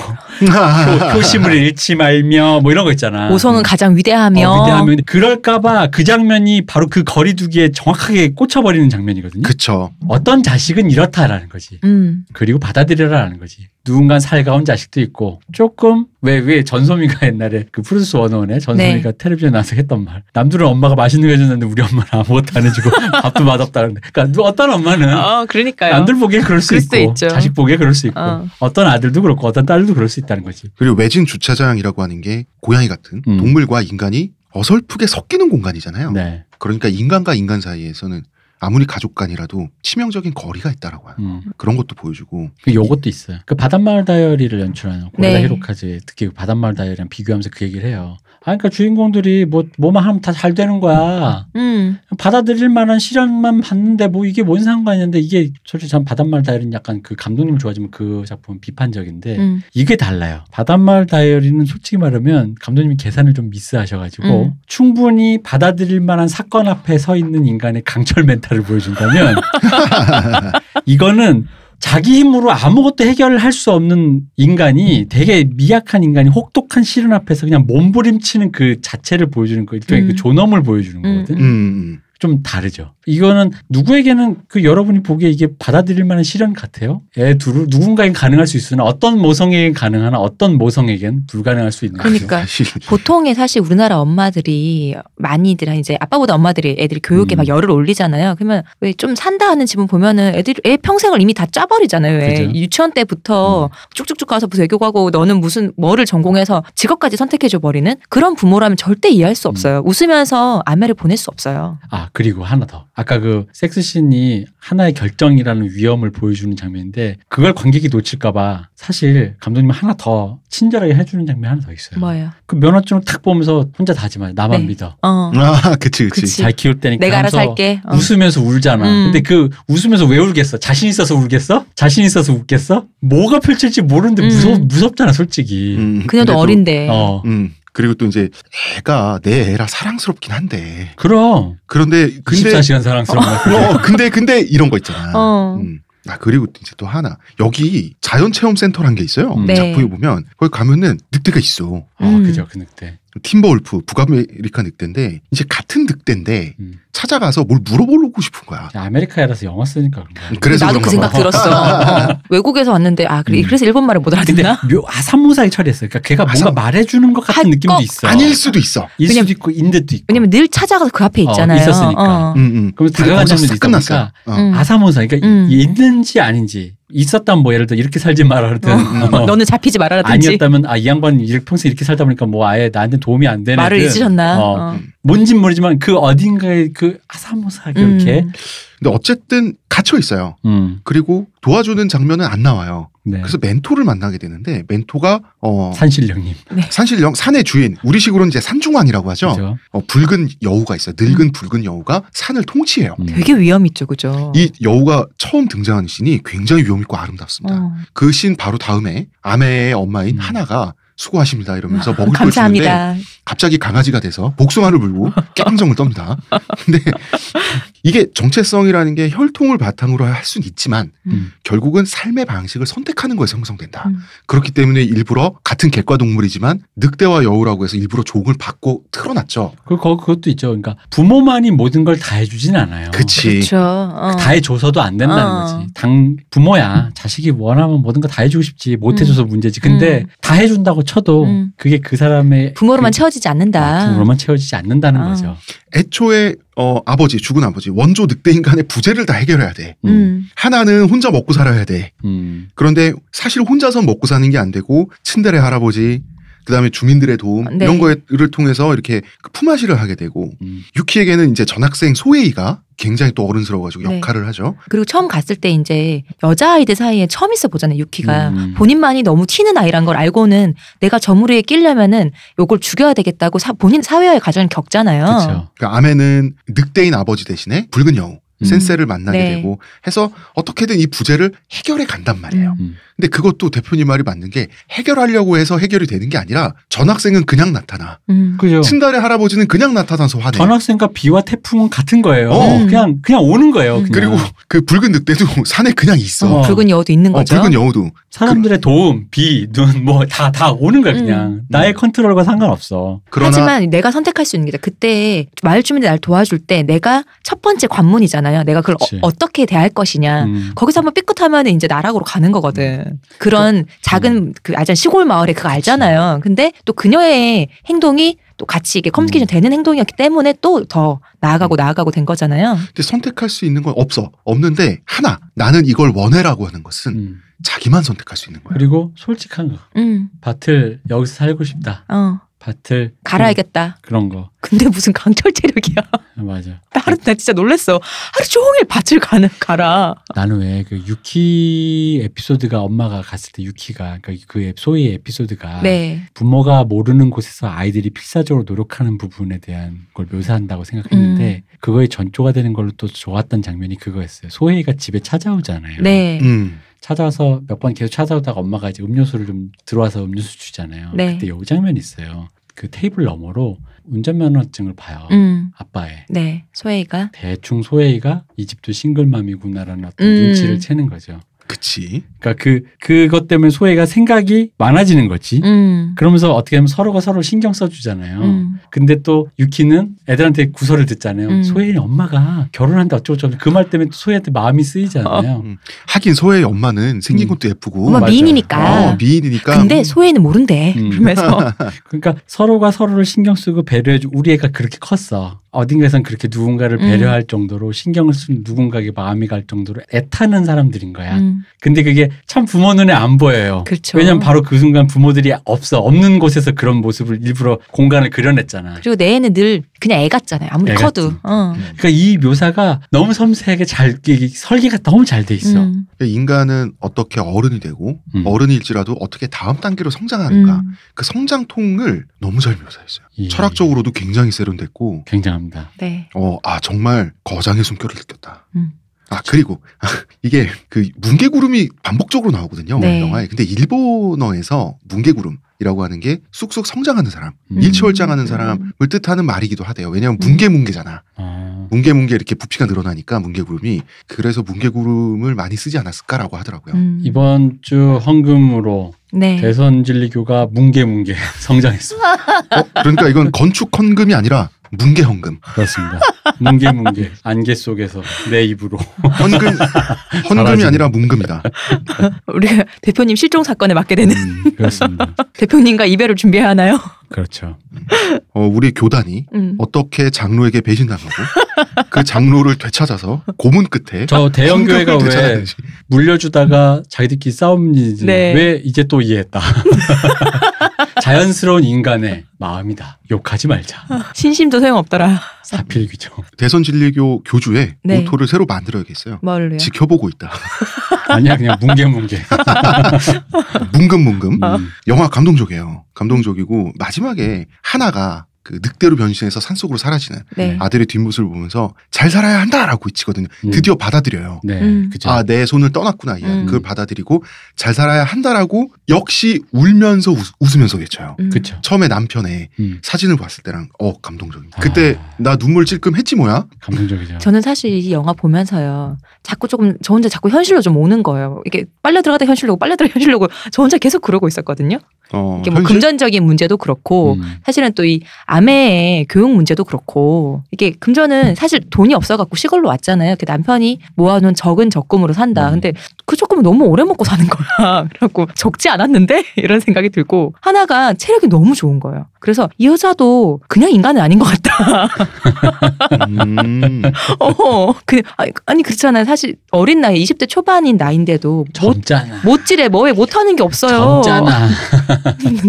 표, [LAUGHS] 심을 잃지 말며 뭐 이런 거 있잖아. 오성은 가장 위대하며. 어, 위대하며 그럴까봐 그 장면이 바로 그 거리두기에 정확하게 꽂혀버리는 장면이거든요. 그렇죠. 어떤 자식은 이렇다라는 거지. 음. 그리고 받아들여라라는 거지. 누군가 살가운 자식도 있고 조금 왜 왜 전소미가 옛날에 그 프로듀스 원원에 전소미가 네. 텔레비전 나서 했던 말 남들은 엄마가 맛있는 거 해줬는데 우리 엄마는 아무것도 안 해주고 [LAUGHS] 밥도 맛없다는데 그러니까 어떤 엄마는 어, 그러니까요. 남들 보기에 그럴 수 있고 있죠. 자식 보기에 그럴 수 있고 어. 떤 아들도 그렇고 어떤 딸도 그럴 수 있다는 거지 그리고 외진 주차장이라고 하는 게 고양이 같은 음. 동물과 인간이 어설프게 섞이는 공간이잖아요. 네. 그러니까 인간과 인간 사이에서는 아무리 가족 간이라도 치명적인 거리가 있다라고 하는 음. 그런 것도 보여주고 그 요것도 있어요. 그 바닷마을 다이어리를 연출하는 고레다 네. 히로카즈 특히 그 바닷마을 다이어리랑 비교하면서 그 얘기를 해요. 아니, 그러니까 주인공들이 뭐 뭐만 하면 다 잘 되는 거야. 음. 받아들일 만한 시련만 봤는데 뭐 이게 뭔 상관이는데 이게 솔직히 전 바닷말 다이어리는 약간 그 감독님 좋아하지만 그 작품은 비판적인데 음. 이게 달라요. 바닷말 다이어리는 솔직히 말하면 감독님이 계산을 좀 미스하셔가지고 음. 충분히 받아들일 만한 사건 앞에 서 있는 인간의 강철 멘탈을 보여준다면 [LAUGHS] 이거는 자기 힘으로 아무것도 해결할 수 없는 인간이 되게 미약한 인간이 혹독한 시현 앞에서 그냥 몸부림치는 그 자체를 보여주는 거 일종의 그 음. 그 존엄을 보여주는 음. 거거든. 음. 음. 좀 다르죠. 이거는 누구에게는 그 여러분이 보기에 이게 받아들일 만한 실현 같아요. 애 둘을 누군가에 가능할 수 있으나 어떤 모성에겐 가능하나 어떤 모성에겐 불가능할 수 있는 그러니까 [LAUGHS] 사실. 보통에 사실 우리나라 엄마들이 많이들 이제 아빠보다 엄마들이 애들이 교육에 음. 막 열을 올리잖아요. 그러면 왜 좀 산다 하는 집은 보면은 애들 애 평생을 이미 다 짜버리잖아요. 왜 그렇죠. 유치원 때부터 음. 쭉쭉쭉 가서 외교가고 너는 무슨 뭐를 전공해서 직업까지 선택해줘 버리는 그런 부모라면 절대 이해할 수 없어요. 음. 웃으면서 아메를 보낼 수 없어요. 아. 그리고 하나 더. 아까 그 섹스신이 하나의 결정이라는 위험을 보여주는 장면인데 그걸 관객이 놓칠까봐 사실 감독님 하나 더 친절하게 해주는 장면 하나 더 있어요. 뭐요그 면허증을 탁 보면서 혼자 다지 마. 나만 네. 믿어. 어. 아, 그치, 그치, 그치. 잘 키울 때니까. 내가 알아서 할게. 어. 웃으면서 울잖아. 음. 근데 그 웃으면서 왜 울겠어? 자신 있어서 울겠어? 자신 있어서 웃겠어? 뭐가 펼칠지 모르는데 무섭, 음. 무섭잖아, 솔직히. 음. 그녀도 어린데. 어. 음. 그리고 또 이제 애가 내 애라 사랑스럽긴 한데. 그럼. 그런데 근데 24시간 사랑스러운 어, 어, 근데 근데 이런 거 있잖아. 어. 음. 아 그리고 이제 또 하나 여기 자연 체험 센터란 게 있어요. 음. 네. 작품에 보면 거기 가면은 늑대가 있어. 아 음. 그죠 그 늑대. 팀버 울프 북아메리카 늑대인데 이제 같은 늑대인데 음. 찾아가서 뭘 물어보려고 싶은 거야. 아메리카에서 영어 쓰니까 그래서 나도 그 생각 봐. 들었어. [LAUGHS] 외국에서 왔는데 아 그래, 음. 그래서 일본 말을 못 알아듣나? 묘 아산무사히 처리했어 그러니까 걔가 아산... 뭔가 말해주는 것 같은 아, 느낌도 있어. 아닐 수도 있어. 일 수도 있고 인데도 있고. 왜냐면 늘 찾아가서 그 앞에 어, 있잖아요. 어, 있었으니까. 어. 음, 그럼 다가간 장면이 있으 어. 음. 아산무사 그러니까 음. 있는지 아닌지 있었다면 뭐 예를 들어 이렇게 살지 말아라든 어, 뭐 너는 잡히지 말아라든지 아니었다면 아 이 양반 이렇게 평생 이렇게 살다 보니까 뭐 아예 나한테 도움이 안 되는 말을 잊으셨나 어. 어. 뭔진 모르지만 그 어딘가에 그 아사모사하게 음. 이렇게. 근데 어쨌든 갇혀 있어요. 음. 그리고 도와주는 장면은 안 나와요. 네. 그래서 멘토를 만나게 되는데 멘토가 어 산신령님. 네. 산신령 산의 주인. 우리식으로는 이제 산중왕이라고 하죠. 그렇죠. 어 붉은 여우가 있어요. 늙은 음. 붉은 여우가 산을 통치해요. 음. 되게 위험 있죠. 그죠? 이 여우가 처음 등장하는 신이 굉장히 위험 있고 아름답습니다. 어. 그신 바로 다음에 아메의 엄마인 음. 하나가 수고하십니다 이러면서 아, 먹을 걸 주는데 갑자기 강아지가 돼서 복숭아를 물고 [LAUGHS] 깨방정을 떱니다. 근데 이게 정체성이라는 게 혈통을 바탕으로 할 수는 있지만 음. 결국은 삶의 방식을 선택하는 거에 형성된다. 음. 그렇기 때문에 일부러 같은 객과 동물이지만 늑대와 여우라고 해서 일부러 조을 받고 틀어놨죠. 그 그것도 있죠. 그러니까 부모만이 모든 걸 다 해주진 않아요. 그치. 그렇죠. 어. 다 해줘서도 안 된다는 어. 거지. 당 부모야 자식이 원하면 모든 거다 해주고 싶지 못 해줘서 음. 문제지. 근데 음. 다 해준다고 쳐도 음. 그게 그 사람의 부모로만 그, 채워지지 않는다. 아, 부모로만 채워지지 않는다는 아. 거죠. 애초에 어, 아버지 죽은 아버지 원조 늑대 인간의 부재를 다 해결해야 돼. 음. 음. 하나는 혼자 먹고 살아야 돼. 음. 그런데 사실 혼자서 먹고 사는 게 안 되고 친데레 할아버지 그다음에 주민들의 도움 아, 네. 이런 거를 통해서 이렇게 그 품앗이를 하게 되고 음. 유키에게는 이제 전학생 소웨이가 굉장히 또 어른스러워가지고 네. 역할을 하죠. 그리고 처음 갔을 때 이제 여자아이들 사이에 처음 있어 보잖아요. 유키가 음. 본인만이 너무 튀는 아이란 걸 알고는 내가 저물리에 끼려면은 요걸 죽여야 되겠다고 사, 본인 사회화의 가정을 겪잖아요. 그쵸. 그러니까 아멘은 늑대인 아버지 대신에 붉은 여우 음. 센세를 만나게 네. 되고 해서 어떻게든 이 부재를 해결해 간단 말이에요. 음. 음. 근데 그것도 대표님 말이 맞는 게 해결하려고 해서 해결이 되는 게 아니라 전학생은 그냥 나타나. 음. 그죠. 층달의 할아버지는 그냥 나타나서 화내. 전학생과 비와 태풍은 같은 거예요. 어. 그냥 그냥 오는 거예요. 음. 그냥. 그리고 그 붉은 늑대도 [LAUGHS] 산에 그냥 있어. 어. 붉은 여우도 있는 어, 거죠. 어, 붉은 여우도. 사람들의 그... 도움, 비, 눈 뭐 다 다 오는 거야 그냥. 음. 나의 컨트롤과 상관없어. 그러나... 하지만 내가 선택할 수 있는 게다 그때 마을 주민이 날 도와줄 때 내가 첫 번째 관문이잖아. 거잖아요. 내가 그걸 그 어, 떻게 대할 것이냐. 음. 거기서 한번 삐끗하면 이제 나락으로 가는 거거든. 음. 그런 음. 음. 그, 작은 그 아전 시골 마을에 그거 알잖아요. 근데 또 그녀의 행동이 또 같이 이게 커뮤니케이션 음. 되는 행동이었기 때문에 또 더 나아가고 나아가고 된 거잖아요. 근데 선택할 수 있는 건 없어. 없는데 하나 나는 이걸 원해라고 하는 것은 음. 자기만 선택할 수 있는 거야. 그리고 솔직한 거. 음. 밭을 여기서 살고 싶다. 어. 밭을 갈아야겠다. 음, 그런 거. 근데 무슨 강철 체력이야. 아, 맞아. [LAUGHS] 하루 나 진짜 놀랬어. 하루 종일 밭을 가는 가라. 나는 왜 그 유키 에피소드가 엄마가 갔을 때 유키가 그러니까 그 소위 에피소드가 네. 부모가 모르는 곳에서 아이들이 필사적으로 노력하는 부분에 대한 걸 묘사한다고 생각했는데 음. 그거의 전조가 되는 걸로 또 좋았던 장면이 그거였어요. 소혜가 집에 찾아오잖아요. 네. 음. 찾아서몇 번 계속 찾아오다가 엄마가 이제 음료수를 좀 들어와서 음료수 주잖아요. 네. 그때 요장면 있어요. 그 테이블 너머로 운전면허증을 봐요. 음. 아빠의. 네. 소혜이가. 대충 소혜이가 이 집도 싱글맘이구나라는 어떤 음. 눈치를 채는 거죠. 그치. 그러니까 그 그것 때문에 소혜가 생각이 많아지는 거지. 음. 그러면서 어떻게 하면 서로가 서로 신경 써주잖아요. 음. 근데 또 유키는 애들한테 구설을 듣잖아요. 음. 소혜의 엄마가 결혼한다 어쩌고저쩌고 그 말 때문에 또 소혜한테 마음이 쓰이잖아요. 어. 하긴 소혜의 엄마는 생긴 음. 것도 예쁘고. 엄마 미인이니까. 어, 미인이니까. 근데 음. 소혜는 모른대. 그러면서 [LAUGHS] 그러니까 서로가 서로를 신경 쓰고 배려해주고 우리 애가 그렇게 컸어. 어딘가에선 그렇게 누군가를 배려할 정도로 신경을 쓴 누군가에게 마음이 갈 정도로 애타는 사람들인 거야. 근데 그게 참 부모 눈에 안 보여요. 그렇죠. 왜냐면 바로 그 순간 부모들이 없어 없는 곳에서 그런 모습을 일부러 공간을 그려냈잖아. 그리고 내 애는 늘 그냥 애 같잖아요. 아무리 애 커도. 어. 음. 그러니까 이 묘사가 너무 섬세하게 잘 설계가 너무 잘 돼 있어. 음. 그러니까 인간은 어떻게 어른이 되고 음. 어른일지라도 어떻게 다음 단계로 성장하는가 음. 그 성장통을 너무 잘 묘사했어요. 예. 철학적으로도 굉장히 세련됐고 굉장합니다. 네. 어아 정말 거장의 숨결을 느꼈다. 음. 아 그리고 아, [LAUGHS] 이게 그 뭉게구름이 반복적으로 나오거든요 네. 영화에. 근데 일본어에서 뭉게구름이라고 하는 게 쑥쑥 성장하는 사람, 음. 일치월장하는 음. 사람을 뜻하는 말이기도 하대요. 왜냐하면 뭉게뭉게잖아. 음. 뭉게뭉게 아. 이렇게 부피가 늘어나니까 뭉게구름이 그래서 뭉게구름을 많이 쓰지 않았을까라고 하더라고요. 음. 이번 주 헌금으로 네. 대선 진리교가 뭉게뭉게 [LAUGHS] 성장했습니다. 어? 그러니까 이건 건축 헌금이 아니라 뭉게 헌금. 그렇습니다. 뭉게뭉게 안개 속에서 내 입으로 헌금 헌금이 아니라 뭉금이다. 우리가 대표님 실종 사건에 맞게 되는 음, 그렇습니다. [LAUGHS] 대표님과 이별을 준비해야 하나요? 그렇죠. 어, 우리 교단이 음. 어떻게 장로에게 배신당하고 그 장로를 되찾아서 고문 끝에 저 대형 교회가 왜 물려주다가 자기들끼리 싸움인지 네. 왜 이제 또 이해했다. [LAUGHS] 자연스러운 인간의 마음이다. 욕하지 말자. 신심도 소용없더라. 사필귀정. [LAUGHS] 대선 진리교 교주의 네. 모토를 새로 만들어야겠어요. 뭘요 지켜보고 있다. [LAUGHS] 아니야 그냥 뭉게뭉게. [LAUGHS] 뭉금뭉금. 어? 음. 영화 감동적이에요. 감동적이고 마지막에 하나가 그 늑대로 변신해서 산속으로 사라지는 네. 아들의 뒷모습을 보면서 잘 살아야 한다라고 외치거든요. 음. 드디어 받아들여요. 네. 음. 아, 내 손을 떠났구나. 얘. 음. 그걸 받아들이고 잘 살아야 한다라고 역시 울면서 웃, 으면서 외쳐요. 음. 그쵸. 처음에 남편의 음. 사진을 봤을 때랑 어, 감동적입니다. 아. 그때 아. 나 눈물 찔끔했지 뭐야? 감동적이죠. 저는 사실 이 영화 보면서요. 자꾸 조금 저 혼자 자꾸 현실로 좀 오는 거예요. 이게 빨려 들어가다 현실로고 빨려 들어가 현실로고 저 혼자 계속 그러고 있었거든요. 어, 이게 뭐 현실? 금전적인 문제도 그렇고 음. 사실은 또이 아내의 교육 문제도 그렇고 이게 금전은 사실 돈이 없어갖고 시골로 왔잖아요. 그 남편이 모아놓은 적은 적금으로 산다. 음. 근데 그 적금은 너무 오래 먹고 사는 거야. [LAUGHS] 그래갖고 적지 않았는데 [LAUGHS] 이런 생각이 들고 하나가 체력이 너무 좋은 거예요. 그래서 이 여자도 그냥 인간은 아닌 것 같다. 음. [LAUGHS] 어, 그, 아니 그렇잖아요. 사실 어린 나이 20대 초반인 나인데도 젊잖아. 못, 못 지래 뭐에 못하는 게 없어요. 젊잖아.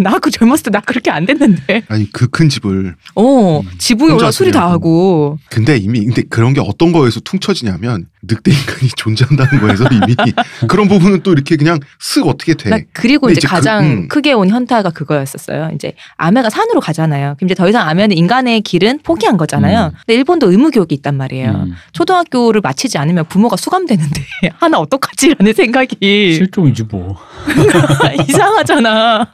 나그 젊었을 때 나 그렇게 안 됐는데. 아니 그 큰 집을 술. 어, 지붕이 올라 술이 다 하고. 근데 이미 근데 그런 게 어떤 거에서 퉁쳐지냐면 늑대 인간이 [LAUGHS] 존재한다는 거에서 이미 [LAUGHS] 그런 부분은 또 이렇게 그냥 쓱 어떻게 돼. 그리고 이제, 이제, 그, 가장 그, 음. 크게 온 현타가 그거였었어요. 이제 아메가 산으로 가잖아요. 그럼 이제 더 이상 아메는 인간의 길은 포기한 거잖아요. 음. 근데 일본도 의무 교육이 있단 말이에요. 음. 초등학교를 마치지 않으면 부모가 수감되는데 [LAUGHS] 하나 어떡하지라는 생각이 실종이지 뭐 이상하잖아.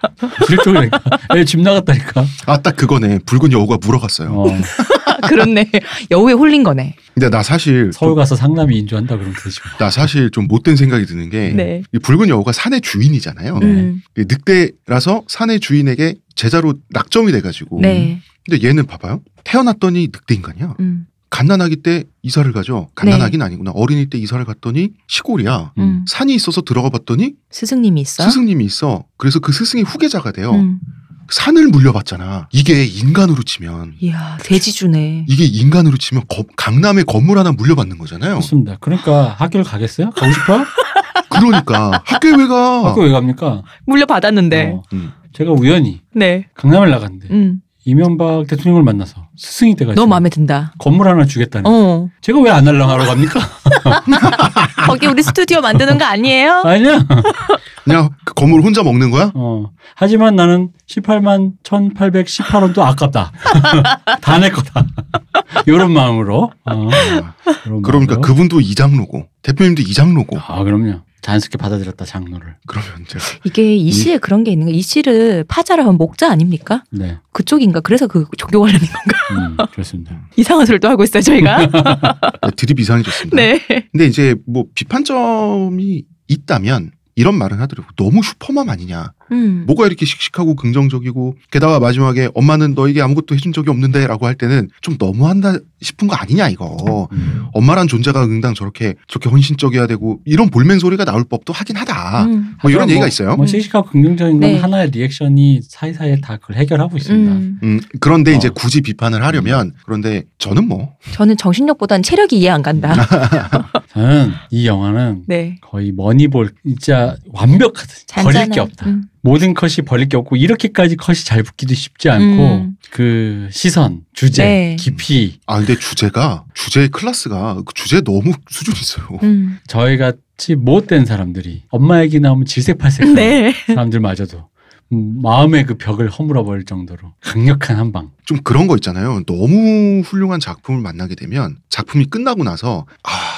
실종이니까. 예, 집 나갔다니까. 아 딱 그거네. 붉은 여우가 물어갔어요. 어. [LAUGHS] 그렇네. 여우에 홀린 거네. 근데 나 사실 서울 가서 상남이 인조한다 그러면 되지. 뭐. 나 사실 좀 못된 생각이 드는 게 네. 이 붉은 여우가 산의 주인이잖아요. 네. 늑대라서 산의 주인에게 제자로 낙점이 돼가지고. 네. 근데 얘는 봐봐요. 태어났더니 늑대 인간이야. 음. 갓난아기 때 이사를 가죠. 갓난아기는 네. 아니구나. 어린이 때 이사를 갔더니 시골이야. 음. 산이 있어서 들어가 봤더니 스승님이 있어. 스승님이 있어. 그래서 그 스승이 후계자가 돼요. 음. 산을 물려받잖아. 이게 인간으로 치면. 이야, 돼지주네. 이게 인간으로 치면 거, 강남에 건물 하나 물려받는 거잖아요. 그렇습니다. 그러니까 학교를 가겠어요? 가고 싶어? [LAUGHS] 그러니까. 학교왜 가? 학교 왜 갑니까? 물려받았는데. 어, 음. 제가 우연히 네. 강남을 나갔는데 음. 이명박 대통령을 만나서 스승이 돼가지고 너 마음에 든다. 건물 하나 주겠다는. 어. 제가 왜안 할랑하러 갑니까? [LAUGHS] 거기 우리 스튜디오 만드는 거 아니에요? 아니야. [LAUGHS] 그냥 그 건물 혼자 먹는 거야? 어. 하지만 나는 18만 1,818원도 아깝다. [LAUGHS] 다 내 거다. 이런 마음으로. 어. 그러니까 마음으로. 그분도 이장로고 대표님도 이장로고. 아 그럼요. 자연스럽게 받아들였다 장르를. 그러면 제가 이게 이 씨에 이... 그런 게 있는 거. 이 씨를 파자라 하면 목자 아닙니까? 네. 그쪽인가? 그래서 그 종교 관련인 건가? 음, 그렇습니다. [LAUGHS] 이상한 소리를 또 하고 있어요 저희가. 네, 드립 이상해졌습니다. 네. 근데 이제 뭐 비판점이 있다면 이런 말은 하더라고. 너무 슈퍼맘 아니냐. 음. 뭐가 이렇게 씩씩하고 긍정적이고 게다가 마지막에 엄마는 너에게 아무것도 해준 적이 없는데라고 할 때는 좀 너무한다 싶은 거 아니냐 이거 음. 엄마란 존재가 응당 저렇게 저렇게 헌신적이어야 되고 이런 볼멘 소리가 나올 법도 하긴 하다 음. 뭐 이런 뭐, 얘기가 있어요. 뭐 음. 씩씩하고 긍정적인 건 네. 하나의 리액션이 사이사이에 다 그걸 해결하고 있습니다. 음. 음, 그런데 어. 이제 굳이 비판을 하려면 그런데 저는 뭐 저는 정신력보단 체력이 이해 안 간다. [LAUGHS] 저는 이 영화는 네. 거의 머니볼 진짜 완벽하다. 잔잔한, 버릴 게 없다. 음. 모든 컷이 벌릴 게 없고 이렇게까지 컷이 잘 붙기도 쉽지 않고 음. 그 시선, 주제, 네. 깊이. 아 근데 주제가 주제의 클래스가 그 주제 너무 [LAUGHS] 수준 있어요. 음. 저희 같이 못된 사람들이 엄마 얘기 나오면 질색팔색 네. 사람들마저도 음, 마음의 그 벽을 허물어 버릴 정도로 강력한 한 방. 좀 그런 거 있잖아요. 너무 훌륭한 작품을 만나게 되면 작품이 끝나고 나서 아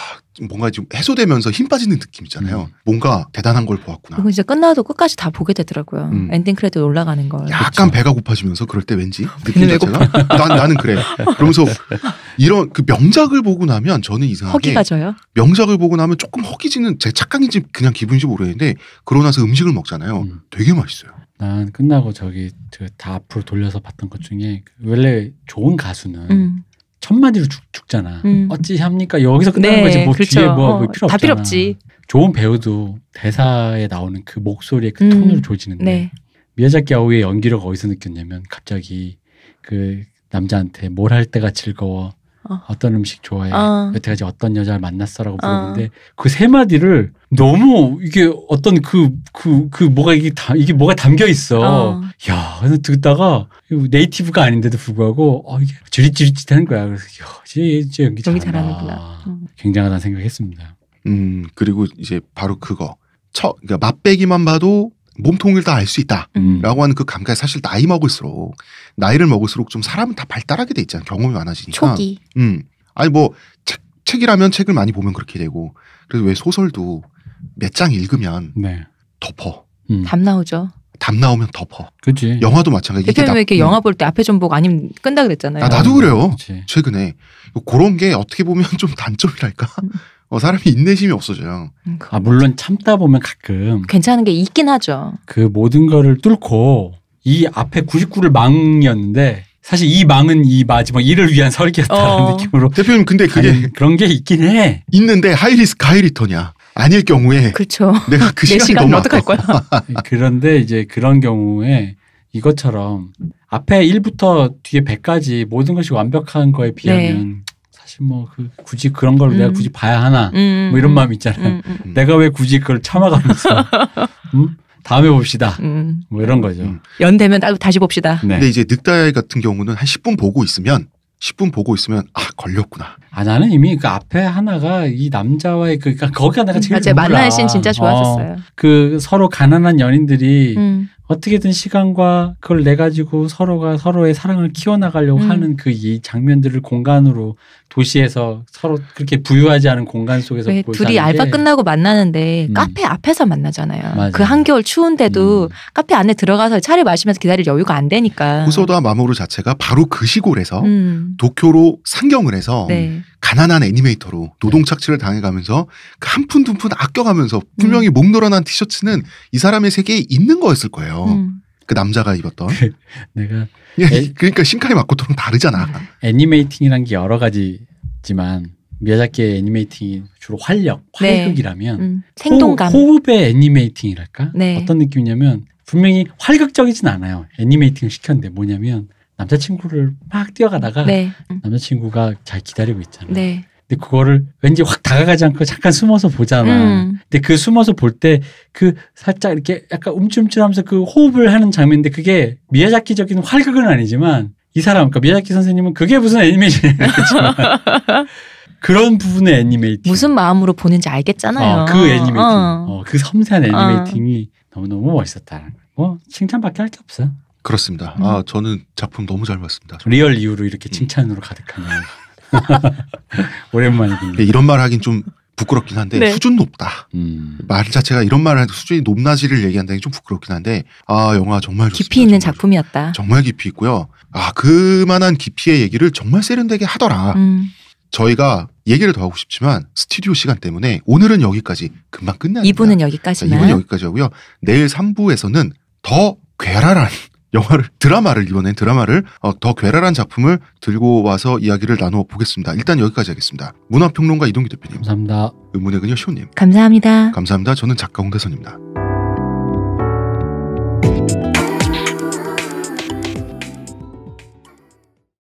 뭔가 지금 해소되면서 힘 빠지는 느낌 있잖아요. 음. 뭔가 대단한 걸 보았구나. 그리고 이제 끝나도 끝까지 다 보게 되더라고요. 음. 엔딩 크레딧 올라가는 걸. 약간 그쵸? 배가 고파지면서 그럴 때 왠지 느낌 자체가 난, 나는 그래. 그러면서 [LAUGHS] 이런 그 명작을 보고 나면 저는 이상하게 허기가 져요. 명작을 보고 나면 조금 허기지는 제 착각인지 그냥 기분인지 모르겠는데 그러고 나서 음식을 먹잖아요. 음. 되게 맛있어요. 난 끝나고 저기 그다 앞으로 돌려서 봤던 것 중에 그 원래 좋은 가수는 음. 첫 마디로 죽, 잖아 음. 어찌합니까? 여기서 끝나는 네, 거지. 뭐 그렇죠. 뒤에 뭐, 어, 필요 없다 필요 없지. 좋은 배우도 대사에 나오는 그 목소리의 그 음. 톤로 조지는데 네. 미야자키 아오의 연기력 어디서 느꼈냐면 갑자기 그 남자한테 뭘 할 때가 즐거워 어. 떤 음식 좋아해? 어. 여태까지 어떤 여자를 만났어라고 물었는데 어. 그세 마디를 너무 이게 어떤 그 그그 그, 그 뭐가 이게 다 이게 뭐가 담겨 있어. 어. 야, 그래서 듣다가 네이티브가 아닌데도 불구하고 어 이게 지릿지릿하는 거야. 그래서 야, 진짜 연기, 연기 잘하는구나. 음. 굉장하다는 생각했습니다. 음, 그리고 이제 바로 그거. 처, 그러니까 맛배기만 봐도 몸통을 다 알 수 있다라고 음. 하는 그 감각이 사실 나이 먹을수록 나이를 먹을수록 좀 사람은 다 발달하게 돼 있잖아 경험이 많아지니까 초기 음 아니 뭐 책, 책이라면 책을 많이 보면 그렇게 되고 그래서 왜 소설도 몇 장 읽으면 네. 덮어 음. 답 나오죠 답 나오면 덮어 그치 영화도 마찬가지 대표님 왜 이렇게 음. 영화 볼 때 앞에 좀 보고 아니면 끈다 그랬잖아요 아, 나도 그래요 그치. 최근에 그런 게 어떻게 보면 [LAUGHS] 좀 단점이랄까 음. 어, 사람이 인내심이 없어져요. 음, 아 물론 참다 보면 가끔 괜찮은 게 있긴 하죠. 그 모든 거를 뚫고 이 앞에 99를 망이었는데 사실 이 망은 이 마지막 뭐 이를 위한 설계였다라는 어. 느낌으로 대표님 근데 그게 그런 게 있긴 해. 있는데 하이리스크 하이리턴냐 아닐 경우에 그렇죠. 내가 그 시간이 시간 너무 어떡할 거야. [LAUGHS] 그런데 이제 그런 경우에 이것처럼 앞에 1부터 뒤에 100까지 모든 것이 완벽한 거에 비하면 네. 뭐그 굳이 그런 걸 음. 내가 굳이 봐야 하나 음. 음 뭐 이런 음. 마음 있잖아요. 음, 음. 내가 왜 굳이 그걸 참아가면서 [LAUGHS] 음? 다음에 봅시다. 뭐 이런 거죠. 연되면 다시 봅시다. 네. 근데 이제 늑다이 같은 경우는 한 10분 보고 있으면 10분 보고 있으면 아 걸렸구나. 아 나는 이미 그 앞에 하나가 이 남자와의 그 그러니까 거기가 내가 제일 맞아 만나신 진짜 좋아졌어요 어, 그 서로 가난한 연인들이 음. 어떻게든 시간과 그걸 내 가지고 서로가 서로의 사랑을 키워나가려고 음. 하는 그 이 장면들을 공간으로 도시에서 서로 그렇게 부유하지 않은 공간 속에서 왜 둘이 알바 끝나고 만나는데 음. 카페 앞에서 만나잖아요. 그 맞아그 한겨울 추운데도 음. 카페 안에 들어가서 차를 마시면서 기다릴 여유가 안 되니까. 후소다 마모루 자체가 바로 그 시골에서 음. 도쿄로 상경을 해서 네. 가난한 애니메이터로 노동 착취를 당해가면서 그한푼 두 푼 아껴가면서 분명히 음. 목 늘어난 티셔츠는 이 사람의 세계에 있는 거였을 거예요. 거예요. 음. 그 남자가 입었던. 그, 내가 예, 애, 그러니까 신카이 마코토랑 다르잖아. 애니메이팅이란 게 여러 가지지만 미야자키의 애니메이팅이 주로 활력, 네. 활극이라면 네. 음. 생동감, 호, 흡의 애니메이팅이랄까? 네. 어떤 느낌이냐면 분명히 활극적이진 않아요. 애니메이팅을 시켰는데 뭐냐면 남자친구를 막 뛰어가다가 네. 남자친구가 잘 기다리고 있잖아요. 네. 근데 그거를 왠지 확 다가가지 않고 잠깐 숨어서 보잖아. 음. 근데 그 숨어서 볼 때 그 살짝 이렇게 약간 움츠움츠하면서그 호흡을 하는 장면인데 그게 미야자키적인 활극은 아니지만 이 사람, 그러니까 미야자키 선생님은 그게 무슨 애니메이션이겠 그렇죠? [LAUGHS] 그런 부분의 애니메이팅 무슨 마음으로 보는지 알겠잖아요. 어, 그 애니메이팅, 어. 어, 그 섬세한 어. 애니메이팅이 너무 너무 멋있었다. 뭐 칭찬밖에 할 게 없어. 그렇습니다. 음. 아 저는 작품 너무 잘 봤습니다. 정말. 리얼 이유로 이렇게 칭찬으로 음. 가득한. [LAUGHS] 오랜만이군요. 네, 이런 말 하긴 좀 부끄럽긴 한데 네. 수준 높다. 음. 말 자체가 이런 말을 하 수준이 높낮이를 얘기한다는 게좀 부끄럽긴 한데 아 영화 정말 좋습니다. 깊이 있는 정말 작품이었다. 정말 깊이 있고요. 아 그만한 깊이의 얘기를 정말 세련되게 하더라. 음. 저희가 얘기를 더 하고 싶지만 스튜디오 시간 때문에 오늘은 여기까지 금방 끝나요. 2부는 여기까지만. 2부는 여기까지 하고요. 내일 3부에서는 더 괴랄한 영화를 드라마를 이번엔 드라마를 어, 더 괴랄한 작품을 들고 와서 이야기를 나눠 보겠습니다. 일단 여기까지 하겠습니다. 문화평론가 이동기 대표님. 감사합니다. 의문의 그녀 쇼님. 감사합니다. 감사합니다. 저는 작가 홍대선입니다.